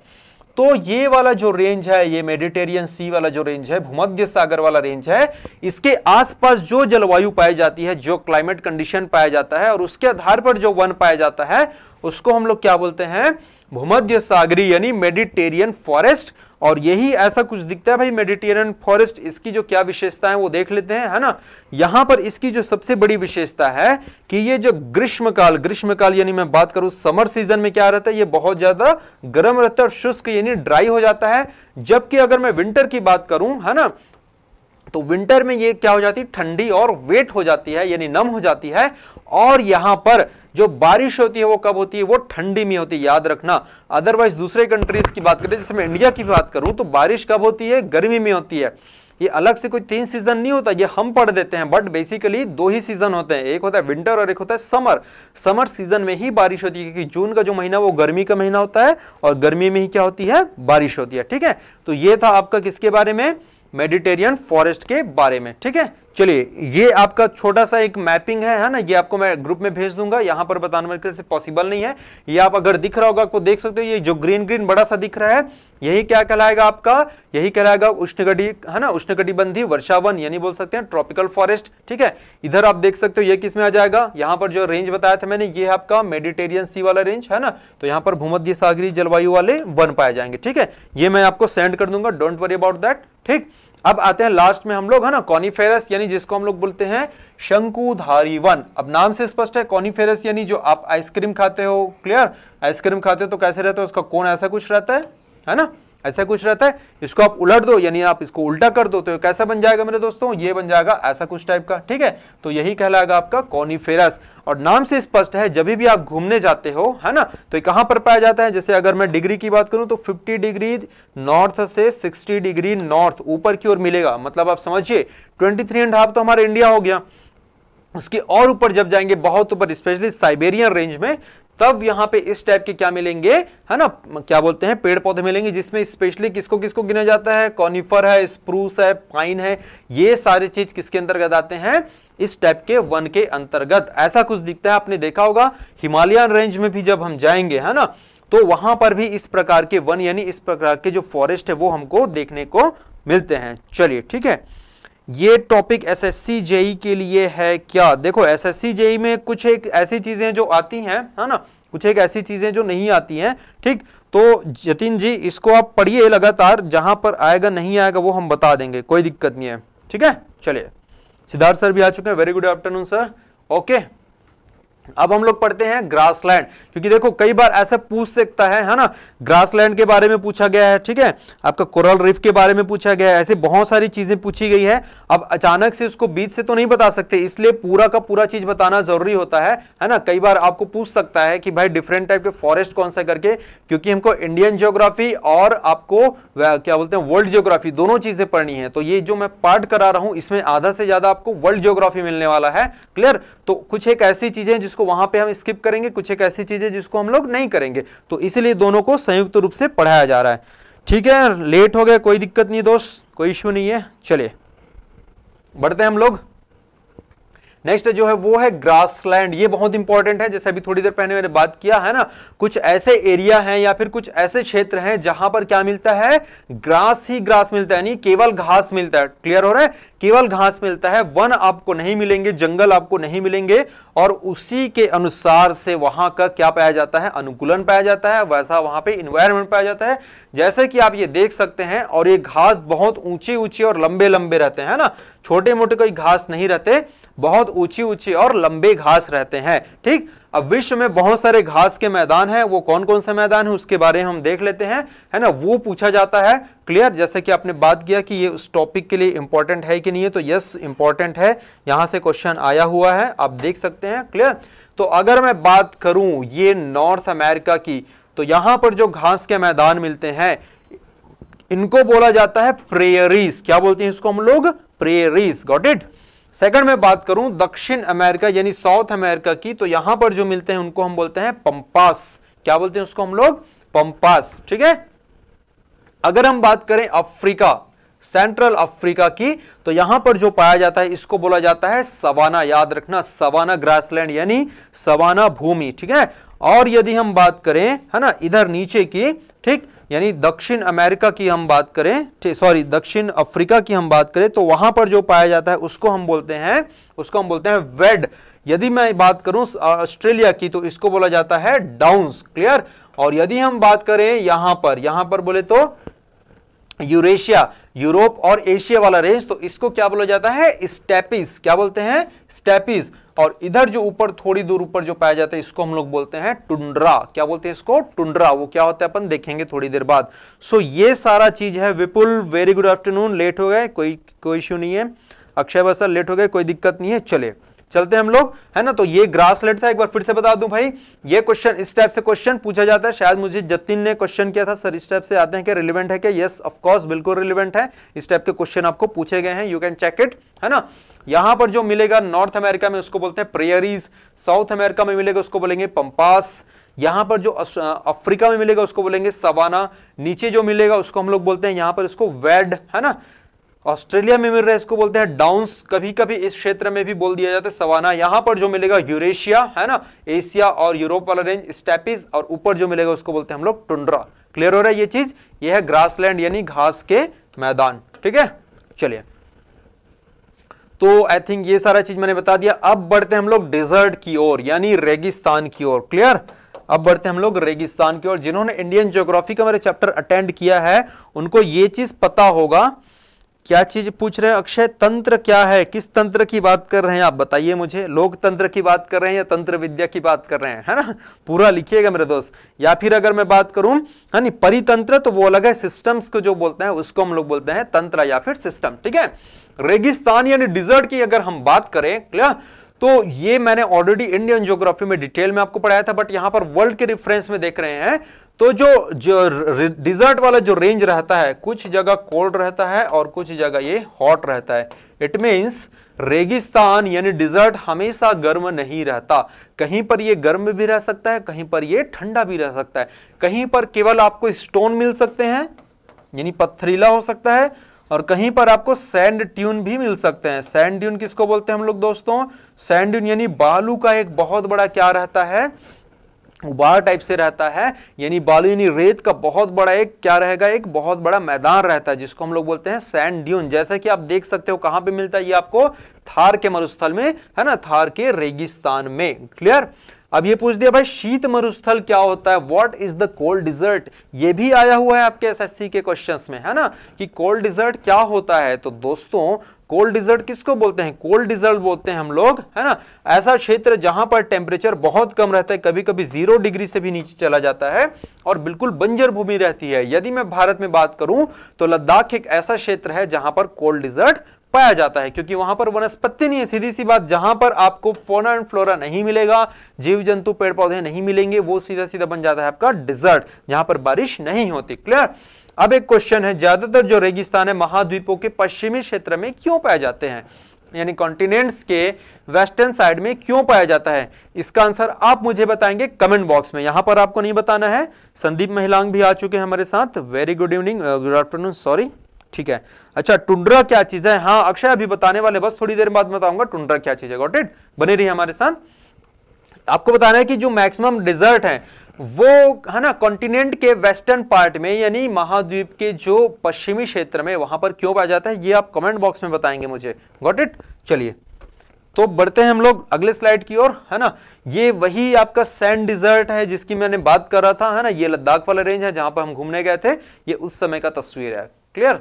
तो ये वाला जो रेंज है ये मेडिटेरियन सी वाला जो रेंज है भूमध्य सागर वाला रेंज है इसके आसपास जो जलवायु पाई जाती है जो क्लाइमेट कंडीशन पाया जाता है और उसके आधार पर जो वन पाया जाता है उसको हम लोग क्या बोलते हैं भूमध्य सागरी यानी मेडिटेरियन फॉरेस्ट और यही ऐसा कुछ दिखता है भाई मेडिटेरियन फॉरेस्ट इसकी जो क्या विशेषता है वो देख लेते हैं है ना यहां पर इसकी जो सबसे बड़ी विशेषता है कि ये जो ग्रीष्मकाल ग्रीष्मकाल यानी मैं बात करूं समर सीजन में क्या रहता है ये बहुत ज्यादा गर्म रहता है और शुष्क यानी ड्राई हो जाता है जबकि अगर मैं विंटर की बात करूं है ना तो विंटर में ये क्या हो जाती है ठंडी और वेट हो जाती है यानी नम हो जाती है और यहां पर जो बारिश होती है वो कब होती है वो ठंडी में होती है याद रखना अदरवाइज दूसरे कंट्रीज की बात करें जैसे मैं इंडिया की बात करूं तो बारिश कब होती है गर्मी में होती है ये अलग से कोई तीन सीजन नहीं होता ये हम पढ़ देते हैं बट बेसिकली दो ही सीजन होते हैं एक होता है विंटर और एक होता है समर समर सीजन में ही बारिश होती है क्योंकि जून का जो महीना वो गर्मी का महीना होता है और गर्मी में ही क्या होती है बारिश होती है ठीक है तो ये था आपका किसके बारे में मेडिटेरियन फॉरेस्ट के बारे में ठीक है चलिए ये आपका छोटा सा एक मैपिंग है है ना ये आपको मैं ग्रुप में भेज दूंगा यहाँ पर बताने में से पॉसिबल नहीं है ये आप अगर दिख रहा होगा आपको देख सकते हो ये जो ग्रीन ग्रीन बड़ा सा दिख रहा है यही क्या कहलाएगा आपका यही कहलाएगा उष्णगढ़ी है ना उष्णकटिबंधी वर्षावन यानी बोल सकते हैं ट्रॉपिकल फॉरेस्ट ठीक है इधर आप देख सकते हो ये किस में आ जाएगा यहां पर जो रेंज बताया था मैंने ये आपका मेडिटेरियन सी वाला रेंज है ना तो यहाँ पर भूमध्य सागरी जलवायु वाले वन पाए जाएंगे ठीक है ये मैं आपको सेंड कर दूंगा डोंट वरी अबाउट दैट ठीक अब आते हैं लास्ट में हम लोग है ना कॉनिफेरस यानी जिसको हम लोग बोलते हैं शंकुधारी वन अब नाम से स्पष्ट है कॉनिफेरस यानी जो आप आइसक्रीम खाते हो क्लियर आइसक्रीम खाते हो तो कैसे रहता है उसका कौन ऐसा कुछ रहता है है ना ऐसा कुछ रहता है इसको आप उलट दो यानी आप इसको उल्टा कर दो तो कैसा बन जाएगा मेरे दोस्तों ये बन जाएगा ऐसा कुछ टाइप का ठीक है तो यही कहलाएगा आपका कॉनिफेरस और नाम से स्पष्ट है जब भी आप घूमने जाते हो है ना तो कहां पर पाया जाता है जैसे अगर मैं डिग्री की बात करूं तो 50 डिग्री नॉर्थ से 60 डिग्री नॉर्थ ऊपर की ओर मिलेगा मतलब आप समझिए ट्वेंटी थ्री एंड हाफ तो हमारा इंडिया हो गया उसके और ऊपर जब जाएंगे बहुत ऊपर स्पेशली साइबेरियन रेंज में तब यहां पे इस टाइप के क्या मिलेंगे है ना क्या बोलते हैं पेड़ पौधे मिलेंगे जिसमें स्पेशली किसको किसको गिना जाता है कॉनिफर है स्प्रूस है पाइन है ये सारे चीज किसके अंतर्गत आते हैं इस टाइप के वन के अंतर्गत ऐसा कुछ दिखता है आपने देखा होगा हिमालयन रेंज में भी जब हम जाएंगे है ना तो वहां पर भी इस प्रकार के वन यानी इस प्रकार के जो फॉरेस्ट है वो हमको देखने को मिलते हैं चलिए ठीक है ये टॉपिक एसएससी जेई e के लिए है क्या देखो एसएससी जेई e में कुछ एक ऐसी चीजें जो आती हैं है ना कुछ एक ऐसी चीजें जो नहीं आती हैं ठीक तो जतिन जी इसको आप पढ़िए लगातार जहां पर आएगा नहीं आएगा वो हम बता देंगे कोई दिक्कत नहीं है ठीक है चलिए सिद्धार्थ सर भी आ चुके हैं very good afternoon sir okay अब हम लोग पढ़ते हैं ग्रासलैंड क्योंकि देखो कई बार ऐसा पूछ सकता है है ना ग्रासलैंड के बारे में पूछा गया है ठीक है आपका कोरल रिफ के बारे में पूछा गया है ऐसे बहुत सारी चीजें पूछी गई है अब अचानक से उसको बीच से तो नहीं बता सकते इसलिए पूरा का पूरा चीज बताना जरूरी होता है है ना कई बार आपको पूछ सकता है कि भाई डिफरेंट टाइप के फॉरेस्ट कौन सा करके क्योंकि हमको इंडियन जियोग्राफी और आपको क्या बोलते हैं वर्ल्ड जियोग्राफी दोनों चीजें पढ़नी है तो ये जो मैं पार्ट करा रहा हूं इसमें आधा से ज्यादा आपको वर्ल्ड जियोग्राफी मिलने वाला है क्लियर तो कुछ एक ऐसी चीजें जिस जिसको वहां पे हम स्किप करेंगे कुछ एक ऐसी चीजें जिसको हम लोग नहीं करेंगे तो इसलिए दोनों को संयुक्त रूप से पढ़ाया जा रहा है ठीक है लेट हो गया कोई दिक्कत नहीं दोस्त कोई इश्यू नहीं है चलिए बढ़ते हैं हम लोग नेक्स्ट जो है वो है ग्रासलैंड ये बहुत इंपॉर्टेंट है जैसे अभी थोड़ी देर पहले मैंने बात किया है ना कुछ ऐसे एरिया हैं या फिर कुछ ऐसे क्षेत्र हैं जहां पर क्या मिलता है ग्रास ही ग्रास मिलता है यानी केवल घास मिलता है क्लियर हो रहा है केवल घास मिलता है वन आपको नहीं मिलेंगे जंगल आपको नहीं मिलेंगे और उसी के अनुसार से वहां का क्या पाया जाता है अनुकूलन पाया जाता है वैसा वहां पर इन्वायरमेंट पाया जाता है जैसे कि आप ये देख सकते हैं और ये घास बहुत ऊंची ऊंची और लंबे लंबे रहते हैं ना छोटे मोटे कोई घास नहीं रहते बहुत ऊंची ऊंची और लंबे घास रहते हैं ठीक अब विश्व में बहुत सारे घास के मैदान हैं वो कौन कौन से मैदान है उसके बारे में हम देख लेते हैं है ना वो पूछा जाता है क्लियर जैसे कि आपने बात किया कि ये उस टॉपिक के लिए इंपॉर्टेंट है कि नहीं है तो यस इंपॉर्टेंट है यहां से क्वेश्चन आया हुआ है आप देख सकते हैं क्लियर तो अगर मैं बात करूं ये नॉर्थ अमेरिका की तो यहां पर जो घास के मैदान मिलते हैं इनको बोला जाता है प्रेयरीज क्या बोलते हैं इसको हम लोग प्रेयरीज गॉट इट सेकंड में बात करूं दक्षिण अमेरिका यानी साउथ अमेरिका की तो यहां पर जो मिलते हैं उनको हम बोलते हैं पंपास क्या बोलते हैं उसको हम लोग पंपास ठीक है अगर हम बात करें अफ्रीका सेंट्रल अफ्रीका की तो यहां पर जो पाया जाता है इसको बोला जाता है सवाना याद रखना सवाना ग्रासलैंड यानी सवाना भूमि ठीक है और यदि हम बात करें है ना इधर नीचे की ठीक यानी दक्षिण अमेरिका की हम बात करें सॉरी दक्षिण अफ्रीका की हम बात करें तो वहां पर जो पाया जाता है उसको हम बोलते हैं उसको हम बोलते हैं वेड यदि मैं बात करूं ऑस्ट्रेलिया की तो इसको बोला जाता है डाउन्स क्लियर और यदि हम बात करें यहां पर यहां पर बोले तो यूरेशिया यूरोप और एशिया वाला रेंज तो इसको क्या बोला जाता है स्टेपिस क्या बोलते हैं स्टेपिस और इधर जो ऊपर थोड़ी दूर ऊपर जो पाया जाता है इसको हम लोग बोलते हैं टुंड्रा क्या बोलते हैं इसको टुंड्रा वो क्या होता है अपन देखेंगे थोड़ी देर बाद सो so, ये सारा चीज है Vipul very good afternoon late हो गए कोई कोई इश्यू नहीं है अक्षय बसल लेट हो गए कोई दिक्कत नहीं है चले चलते हम लोग है ना तो ये ग्रासलेट था एक बार फिर से बता दूं भाई ये क्वेश्चन इस टाइप से क्वेश्चन पूछा जाता है शायद मुझे जतिन ने क्वेश्चन किया था सर इस टाइप से आते हैं क्या रिलेवेंट है क्या यस ऑफकोर्स बिल्कुल रिलेवेंट है इस टाइप के क्वेश्चन आपको पूछे गए हैं यू कैन चेक इट है ना यहां पर जो मिलेगा नॉर्थ अमेरिका में उसको बोलते हैं प्रेयरीज साउथ अमेरिका में मिलेगा उसको बोलेंगे पंपास यहां पर जो अफ्रीका में मिलेगा उसको बोलेंगे सवाना नीचे जो मिलेगा उसको हम लोग बोलते हैं यहां पर इसको वेड है ना ऑस्ट्रेलिया में मिल रहा है इसको बोलते हैं डाउन्स कभी कभी इस क्षेत्र में भी बोल दिया जाता है सवाना यहां पर जो मिलेगा यूरेशिया है ना एशिया और यूरोप वाला रेंज स्टेपिस और ऊपर जो मिलेगा उसको बोलते हैं हम लोग टुंड्रा क्लियर हो रहा है ये चीज ये है ग्रासलैंड यानी घास के मैदान ठीक है चलिए तो आई थिंक ये सारा चीज मैंने बता दिया अब बढ़ते हम लोग डेजर्ट की ओर यानी रेगिस्तान की ओर क्लियर अब बढ़ते हम लोग रेगिस्तान की ओर जिन्होंने इंडियन ज्योग्राफी का मेरा चैप्टर अटेंड किया है उनको ये चीज पता होगा क्या चीज पूछ रहे हैं अक्षय तंत्र क्या है किस तंत्र की बात कर रहे हैं आप बताइए मुझे लोकतंत्र की बात कर रहे हैं या तंत्र विद्या की बात कर रहे हैं है ना पूरा लिखिएगा मेरे दोस्त या फिर अगर मैं बात करूं है ना परितंत्र तो वो अलग है सिस्टम्स को जो बोलते हैं उसको हम लोग बोलते हैं तंत्र या फिर सिस्टम ठीक है रेगिस्तान यानी डिजर्ट की अगर हम बात करें क्लियर तो ये मैंने ऑलरेडी इंडियन ज्योग्राफी में डिटेल में आपको पढ़ाया था बट यहां पर वर्ल्ड के रिफरेंस में देख रहे हैं तो जो जो डिजर्ट वाला जो रेंज रहता है कुछ जगह कोल्ड रहता है और कुछ जगह ये हॉट रहता है इट मीन्स रेगिस्तान यानी डिजर्ट हमेशा गर्म नहीं रहता कहीं पर ये गर्म भी रह सकता है कहीं पर ये ठंडा भी रह सकता है कहीं पर केवल आपको स्टोन मिल सकते हैं यानी पत्थरीला हो सकता है और कहीं पर आपको सैंड ट्यून भी मिल सकते हैं सैंड ट्यून किसको बोलते हैं हम लोग दोस्तों सैंड ट्यून यानी बालू का एक बहुत बड़ा क्या रहता है उबार टाइप से रहता है यानी बालू यानी रेत का बहुत बड़ा एक क्या रहेगा एक बहुत बड़ा मैदान रहता है जिसको हम लोग बोलते हैं सैंड ड्यून जैसा कि आप देख सकते हो कहां पे मिलता है ये आपको थार के मरुस्थल में है ना थार के रेगिस्तान में क्लियर अब ये पूछ दिया भाई शीत मरुस्थल क्या होता है what is the cold desert ये भी आया हुआ है आपके एसएससी के क्वेश्चंस में है ना कि कोल्ड डिजर्ट क्या होता है तो दोस्तों कोल्ड डिजर्ट किसको बोलते हैं कोल्ड डिजर्ट बोलते हैं हम लोग है ना ऐसा क्षेत्र जहां पर टेम्परेचर बहुत कम रहता है कभी कभी जीरो डिग्री से भी नीचे चला जाता है और बिल्कुल बंजर भूमि रहती है यदि मैं भारत में बात करूं तो लद्दाख एक ऐसा क्षेत्र है जहां पर कोल्ड डिजर्ट पाया जाता है क्योंकि वहां पर वनस्पति नहीं है सीधी सी बात जहां पर आपको फोना एंड फ्लोरा नहीं मिलेगा जीव जंतु पेड़ पौधे नहीं मिलेंगे वो सीधा सीधा बन जाता है आपका डिजर्ट जहां पर बारिश नहीं होती क्लियर अब एक क्वेश्चन है ज्यादातर जो रेगिस्तान है महाद्वीपों के पश्चिमी क्षेत्र में क्यों पाए जाते हैं यानी कॉन्टिनेंट्स के वेस्टर्न साइड में क्यों पाया जाता है इसका आंसर आप मुझे बताएंगे कमेंट बॉक्स में यहां पर आपको नहीं बताना है संदीप महिलांग भी आ चुके हैं हमारे साथ very good evening good afternoon sorry ठीक है अच्छा टुंड्रा क्या चीज है हाँ अक्षय अभी बताने वाले बस थोड़ी देर बाद बताऊंगा टुंड्रा क्या चीज है गॉट इट बने रही हमारे साथ आपको बताना है कि जो मैक्सिमम डिजर्ट है वो है ना कॉन्टिनेंट के वेस्टर्न पार्ट में यानी महाद्वीप के जो पश्चिमी क्षेत्र में वहां पर क्यों पाया जाता है ये आप कमेंट बॉक्स में बताएंगे मुझे गॉट इट चलिए तो बढ़ते हैं हम लोग अगले स्लाइड की ओर है ना ये वही आपका सैंड डिजर्ट है जिसकी मैंने बात कर रहा था है ना ये लद्दाख वाला रेंज है जहां पर हम घूमने गए थे ये उस समय का तस्वीर है क्लियर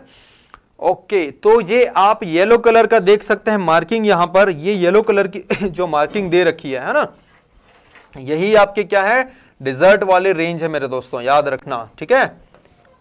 ओके okay, तो ये आप येलो कलर का देख सकते हैं मार्किंग यहां पर ये येलो कलर की जो मार्किंग दे रखी है है ना यही आपके क्या है डिजर्ट वाले रेंज है मेरे दोस्तों याद रखना ठीक है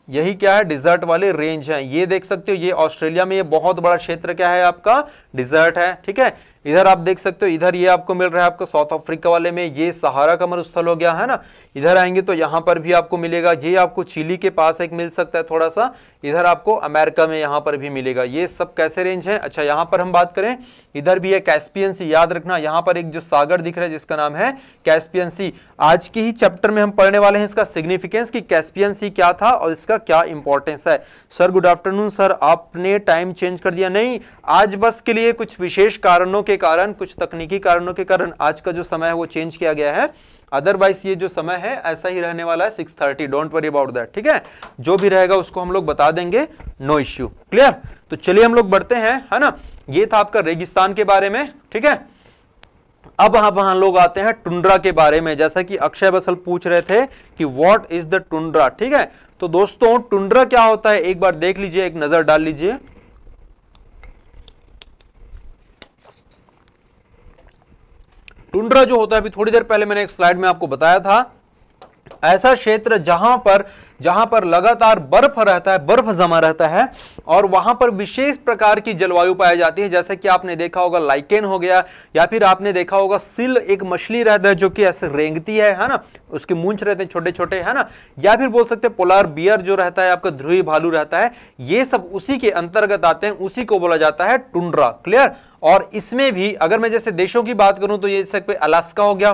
यही क्या है डिजर्ट वाले रेंज है ये देख सकते हो ये ऑस्ट्रेलिया में ये बहुत बड़ा क्षेत्र क्या है आपका डिजर्ट है ठीक है इधर आप देख सकते हो इधर ये आपको मिल रहा है आपको साउथ अफ्रीका वाले में ये सहारा का मरुस्थल हो गया है ना इधर आएंगे तो यहाँ पर भी आपको मिलेगा ये आपको चिली के पास एक मिल सकता है थोड़ा सा इधर आपको अमेरिका में यहाँ पर भी मिलेगा ये सब कैसे रेंज है अच्छा यहाँ पर हम बात करें इधर भी है कैस्पियन सी याद रखना यहाँ पर एक जो सागर दिख रहा है जिसका नाम है कैस्पियन सी आज के ही चैप्टर में हम पढ़ने वाले हैं इसका सिग्निफिकेंस कि कैस्पियन सी क्या था और इसका क्या इंपॉर्टेंस है सर गुड आफ्टरनून सर आपने टाइम चेंज कर दिया नहीं आज बस के लिए कुछ विशेष कारणों के कारण कुछ तकनीकी कारणों के कारण आज का जो समय है वो चेंज किया गया है अदरवाइज ये जो समय है ऐसा ही रहने वाला है six thirty don't worry about that ठीक है जो भी रहेगा उसको हम लोग बता देंगे नो इश्यू क्लियर तो चलिए हम लोग बढ़ते हैं है ना ये था आपका रेगिस्तान के बारे में ठीक है अब हम हाँ लोग आते हैं टुंड्रा के बारे में जैसा कि अक्षय बसल पूछ रहे थे कि व्हाट इज द टुंड्रा ठीक है तो दोस्तों टुंड्रा क्या होता है एक बार देख लीजिए एक नजर डाल लीजिए टुंड्रा जो होता है अभी थोड़ी देर पहले मैंने एक स्लाइड में आपको बताया था ऐसा क्षेत्र जहां पर जहां पर लगातार बर्फ रहता है बर्फ जमा रहता है और वहां पर विशेष प्रकार की जलवायु पाई जाती है जैसे कि आपने देखा होगा लाइकेन हो गया या फिर आपने देखा होगा सिल एक मछली रहता है जो कि ऐसे रेंगती है है ना उसके मूंछ रहते हैं छोटे छोटे है ना या फिर बोल सकते हैं पोलार बियर जो रहता है आपका ध्रुवी भालू रहता है ये सब उसी के अंतर्गत आते हैं उसी को बोला जाता है टुंड्रा क्लियर और इसमें भी अगर मैं जैसे देशों की बात करूं तो ये अलास्का हो गया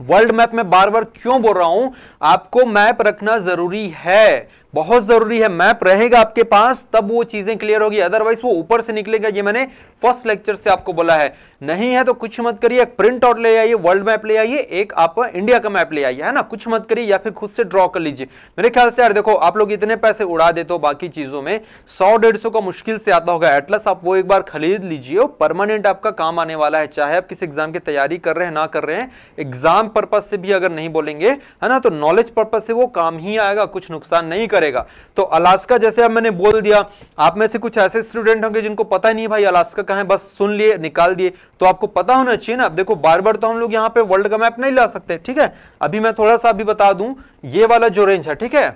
वर्ल्ड मैप में बार बार क्यों बोल रहा हूं आपको मैप रखना जरूरी है बहुत जरूरी है मैप रहेगा आपके पास तब वो चीजें क्लियर होगी अदरवाइज वो ऊपर से निकलेगा ये मैंने फर्स्ट लेक्चर से आपको बोला है नहीं है तो कुछ मत करिए प्रिंट आउट ले आइए वर्ल्ड मैप ले आइए एक आप इंडिया का मैप ले आइए है ना कुछ मत करिए या फिर खुद से ड्रॉ कर लीजिए मेरे ख्याल से यार देखो आप लोग इतने पैसे उड़ा देते हो बाकी चीजों में सौ डेढ़ का मुश्किल से आता होगा एटलस आप वो एक बार खरीद लीजिए और परमानेंट आपका काम आने वाला है चाहे आप किसी एग्जाम की तैयारी कर रहे हैं ना कर रहे हैं एग्जाम पर्पज से भी अगर नहीं बोलेंगे है ना तो नॉलेज पर्पज से वो काम ही आएगा कुछ नुकसान नहीं करेगा करेगा तो अलास्का जैसे अब मैंने बोल दिया आप में से कुछ ऐसे स्टूडेंट होंगे जिनको पता ही नहीं भाई अलास्का कहा है बस सुन लिए निकाल दिए तो आपको पता होना चाहिए ना देखो बार बार तो हम लोग यहाँ पे वर्ल्ड का मैप नहीं ला सकते ठीक है अभी मैं थोड़ा सा अभी बता दू ये वाला जो रेंज है ठीक है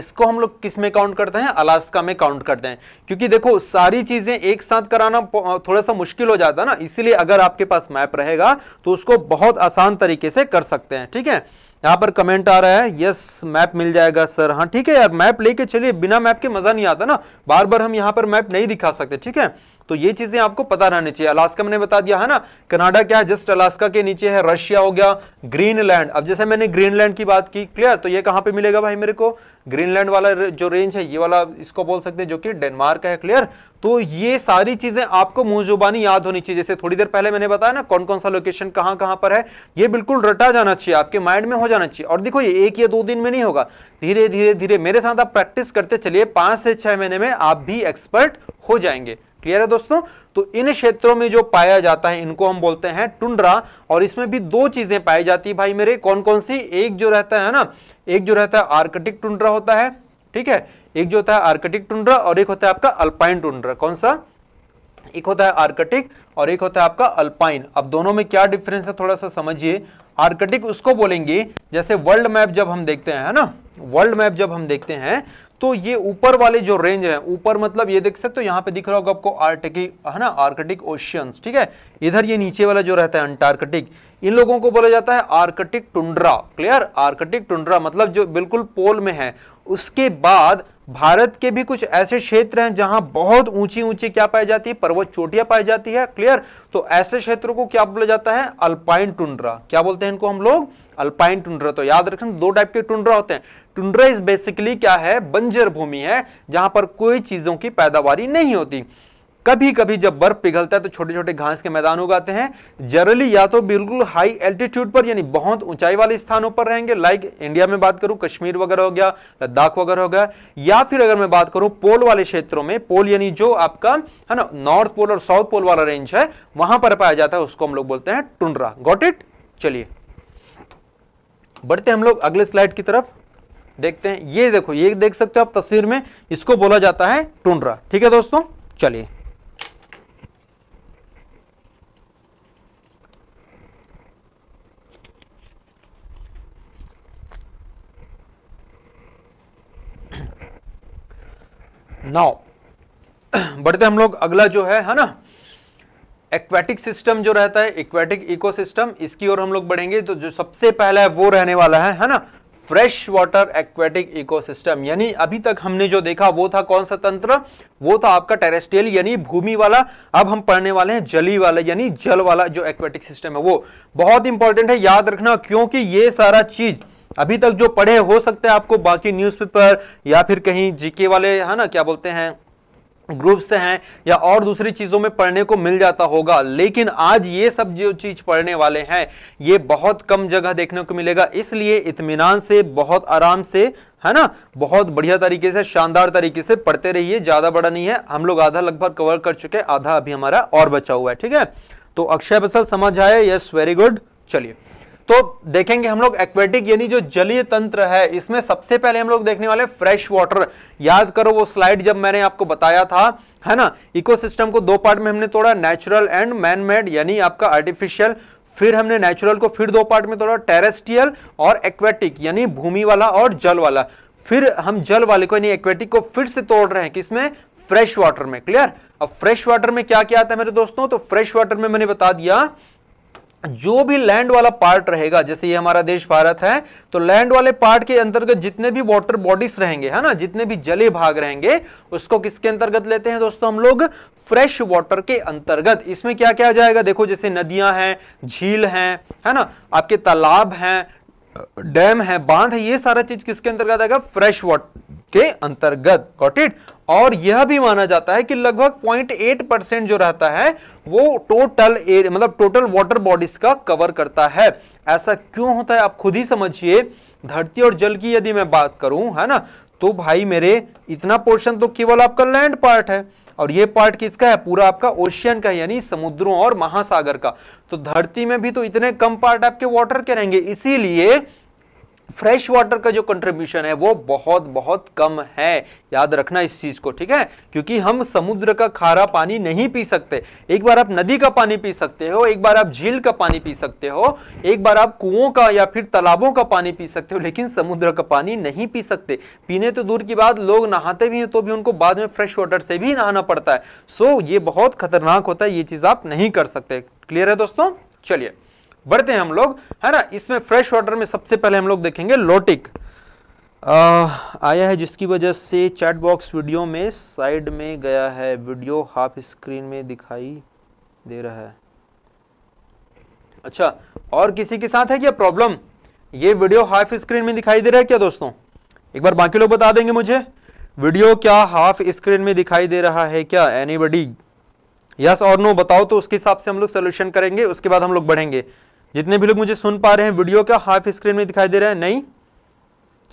इसको हम लोग किस में काउंट करते हैं अलास्का में काउंट करते हैं क्योंकि देखो सारी चीजें एक साथ कराना थोड़ा सा मुश्किल हो जाता है ना इसीलिए अगर आपके पास मैप रहेगा तो उसको बहुत आसान तरीके से कर सकते हैं ठीक है यहाँ पर कमेंट आ रहा है यस मैप मिल जाएगा सर हाँ ठीक है यार मैप लेके चलिए बिना मैप के मजा नहीं आता ना बार बार हम यहाँ पर मैप नहीं दिखा सकते ठीक है तो ये चीजें आपको पता रहनी चाहिए अलास्का मैंने बता दिया है ना कनाडा क्या है जस्ट अलास्का के नीचे है रशिया हो गया ग्रीनलैंड अब जैसे मैंने ग्रीनलैंड की बात की क्लियर तो ये कहाँ पे मिलेगा भाई मेरे को ग्रीनलैंड वाला जो रेंज है ये वाला इसको बोल सकते हैं जो कि डेनमार्क है क्लियर तो ये सारी चीजें आपको मुंहजुबानी याद होनी चाहिए जैसे थोड़ी देर पहले मैंने बताया ना कौन कौन सा लोकेशन कहां कहां पर है ये बिल्कुल रटा जाना चाहिए आपके माइंड में हो जाना चाहिए और देखो ये एक या दो दिन में नहीं होगा धीरे धीरे धीरे मेरे साथ आप प्रैक्टिस करते चलिए पांच से छह महीने में आप भी एक्सपर्ट हो जाएंगे क्लियर है दोस्तों तो इन क्षेत्रों में जो पाया जाता है इनको हम बोलते हैं टुंड्रा और इसमें भी दो चीजें पाई जाती है भाई मेरे कौन कौन सी एक जो रहता है ना एक जो रहता है आर्कटिक टुंड्रा होता है ठीक है एक जो होता है आर्कटिक टुंड्रा और एक होता है आपका अल्पाइन टुंड्रा कौन सा एक होता है आर्कटिक और एक होता है आपका अल्पाइन अब दोनों में क्या डिफरेंस है थोड़ा सा समझिए आर्कटिक उसको बोलेंगे जैसे वर्ल्ड मैप जब हम देखते हैं है ना वर्ल्ड मैप जब हम देखते हैं तो ये ऊपर वाले जो रेंज है ऊपर मतलब ये देख सकते हो यहाँ पे दिख रहा होगा आपको आर्टिक है ना आर्कटिक ओशियंस ठीक है इधर ये नीचे वाला जो रहता है अंटार्कटिक इन लोगों को बोला जाता है Arctic tundra clear Arctic tundra मतलब जो बिल्कुल पोल में है उसके बाद भारत के भी कुछ ऐसे क्षेत्र हैं जहां बहुत ऊंची ऊंची क्या पाई जाती है पर्वत चोटियां पाई जाती है क्लियर तो ऐसे क्षेत्रों को क्या बोला जाता है अल्पाइन टुंड्रा क्या बोलते हैं इनको हम लोग अल्पाइन टुंड्रा तो याद रखें दो टाइप के टुंड्रा होते हैं टुंड्रा इज बेसिकली क्या है बंजर भूमि है जहां पर कोई चीजों की पैदावार नहीं होती कभी कभी जब बर्फ पिघलता है तो छोटे छोटे घास के मैदान उगाते हैं जनरली या तो बिल्कुल हाई एल्टीट्यूड पर यानी बहुत ऊंचाई वाले स्थानों पर रहेंगे लाइक इंडिया में बात करूं कश्मीर वगैरह हो गया लद्दाख वगैरह हो गया या फिर अगर मैं बात करूं पोल वाले क्षेत्रों में पोल यानी जो आपका है ना नॉर्थ पोल और साउथ पोल वाला रेंज है वहां पर पाया जाता है उसको हम लोग बोलते हैं टुंड्रा गॉट इट चलिए बढ़ते हम लोग अगले स्लाइड की तरफ देखते हैं ये देखो ये देख सकते हो आप तस्वीर में इसको बोला जाता है टुंड्रा ठीक है दोस्तों चलिए नाउ बढ़ते हम लोग अगला जो है है ना एक्वेटिक सिस्टम जो रहता है एक्वेटिक इकोसिस्टम इसकी ओर हम लोग बढ़ेंगे तो जो सबसे पहला है वो रहने वाला है है ना फ्रेश वाटर एक्वेटिक इकोसिस्टम यानी अभी तक हमने जो देखा वो था कौन सा तंत्र वो था आपका टेरेस्ट्रियल यानी भूमि वाला अब हम पढ़ने वाले हैं जली वाला यानी जल वाला जो एक्वेटिक सिस्टम है वो बहुत इंपॉर्टेंट है याद रखना क्योंकि ये सारा चीज़ अभी तक जो पढ़े हो सकते हैं आपको बाकी न्यूज़पेपर या फिर कहीं जीके वाले है ना क्या बोलते हैं ग्रुप से हैं या और दूसरी चीज़ों में पढ़ने को मिल जाता होगा लेकिन आज ये सब जो चीज़ पढ़ने वाले हैं ये बहुत कम जगह देखने को मिलेगा इसलिए इतमान से बहुत आराम से है ना बहुत बढ़िया तरीके से शानदार तरीके से पढ़ते रहिए ज़्यादा बड़ा नहीं है हम लोग आधा लगभग कवर कर चुके हैं आधा अभी हमारा और बचा हुआ है ठीक है तो अक्षय बसल समझ आए यस वेरी गुड चलिए तो देखेंगे हम लोग एक्वेटिक यानी जो जलीय तंत्र है इसमें सबसे पहले हम लोग देखने वाले फ्रेश वाटर याद करो वो स्लाइड जब मैंने आपको बताया था है ना इकोसिस्टम को दो पार्ट में हमने तोड़ा नेचुरल एंड मैन मेड यानी आपका आर्टिफिशियल फिर हमने नेचुरल को फिर दो पार्ट में तोड़ा टेरेस्ट्रियल और एक्वेटिक यानी भूमि वाला और जल वाला फिर हम जल वाले को यानी एक्वेटिक को फिर से तोड़ रहे हैं किसमें फ्रेश वाटर में क्लियर अब फ्रेश वाटर में क्या क्या आता है मेरे दोस्तों तो फ्रेश वाटर में मैंने बता दिया जो भी लैंड वाला पार्ट रहेगा जैसे ये हमारा देश भारत है तो लैंड वाले पार्ट के अंतर्गत जितने भी वाटर बॉडीज रहेंगे है ना जितने भी जले भाग रहेंगे उसको किसके अंतर्गत लेते हैं दोस्तों हम लोग फ्रेश वाटर के अंतर्गत इसमें क्या क्या जाएगा देखो जैसे नदियां हैं झील हैं है ना आपके तालाब हैं डैम है बांध है ये सारा चीज किसके अंतर्गत आएगा फ्रेश वाटर के अंतर्गत गॉट इट और यह भी माना जाता है कि लगभग 0.8 परसेंट जो रहता है वो टोटल एर, मतलब टोटल वाटर बॉडीज का कवर करता है ऐसा क्यों होता है आप खुद ही समझिए धरती और जल की यदि मैं बात करूं है ना तो भाई मेरे इतना पोर्शन तो केवल आपका लैंड पार्ट है और ये पार्ट किसका है पूरा आपका ओशियन का यानी समुद्रों और महासागर का तो धरती में भी तो इतने कम पार्ट आपके वाटर के रहेंगे इसीलिए फ्रेश वाटर का जो कंट्रीब्यूशन है वो बहुत बहुत कम है याद रखना इस चीज को ठीक है क्योंकि हम समुद्र का खारा पानी नहीं पी सकते एक बार आप नदी का पानी पी सकते हो एक बार आप झील का पानी पी सकते हो एक बार आप कुओं का या फिर तालाबों का पानी पी सकते हो लेकिन समुद्र का पानी नहीं पी सकते पीने तो दूर की बात लोग नहाते भी हैं तो भी उनको बाद में फ्रेश वाटर से भी नहाना पड़ता है सो ये बहुत खतरनाक होता है ये चीज आप नहीं कर सकते क्लियर है दोस्तों चलिए बढ़ते हैं हम लोग है ना इसमें फ्रेश वाटर में सबसे पहले हम लोग देखेंगे लोटिक आ, आया है जिसकी वजह से चैट बॉक्स वीडियो में साइड में गया है वीडियो हाफ स्क्रीन में दिखाई दे रहा है अच्छा और किसी के साथ है क्या प्रॉब्लम ये वीडियो हाफ स्क्रीन में दिखाई दे रहा है क्या दोस्तों एक बार बाकी लोग बता देंगे मुझे वीडियो क्या हाफ स्क्रीन में दिखाई दे रहा है क्या एनी यस और नो बताओ तो उसके हिसाब से हम लोग सोल्यूशन करेंगे उसके बाद हम लोग बढ़ेंगे जितने भी लोग मुझे सुन पा रहे हैं वीडियो क्या हाफ स्क्रीन में दिखाई दे रहा है नहीं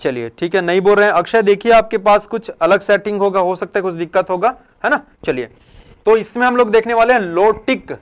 चलिए ठीक है नहीं बोल रहे हैं अक्षय देखिए आपके पास कुछ अलग सेटिंग होगा हो सकता है कुछ दिक्कत होगा है ना चलिए तो इसमें हम लोग देखने वाले हैं लोटिक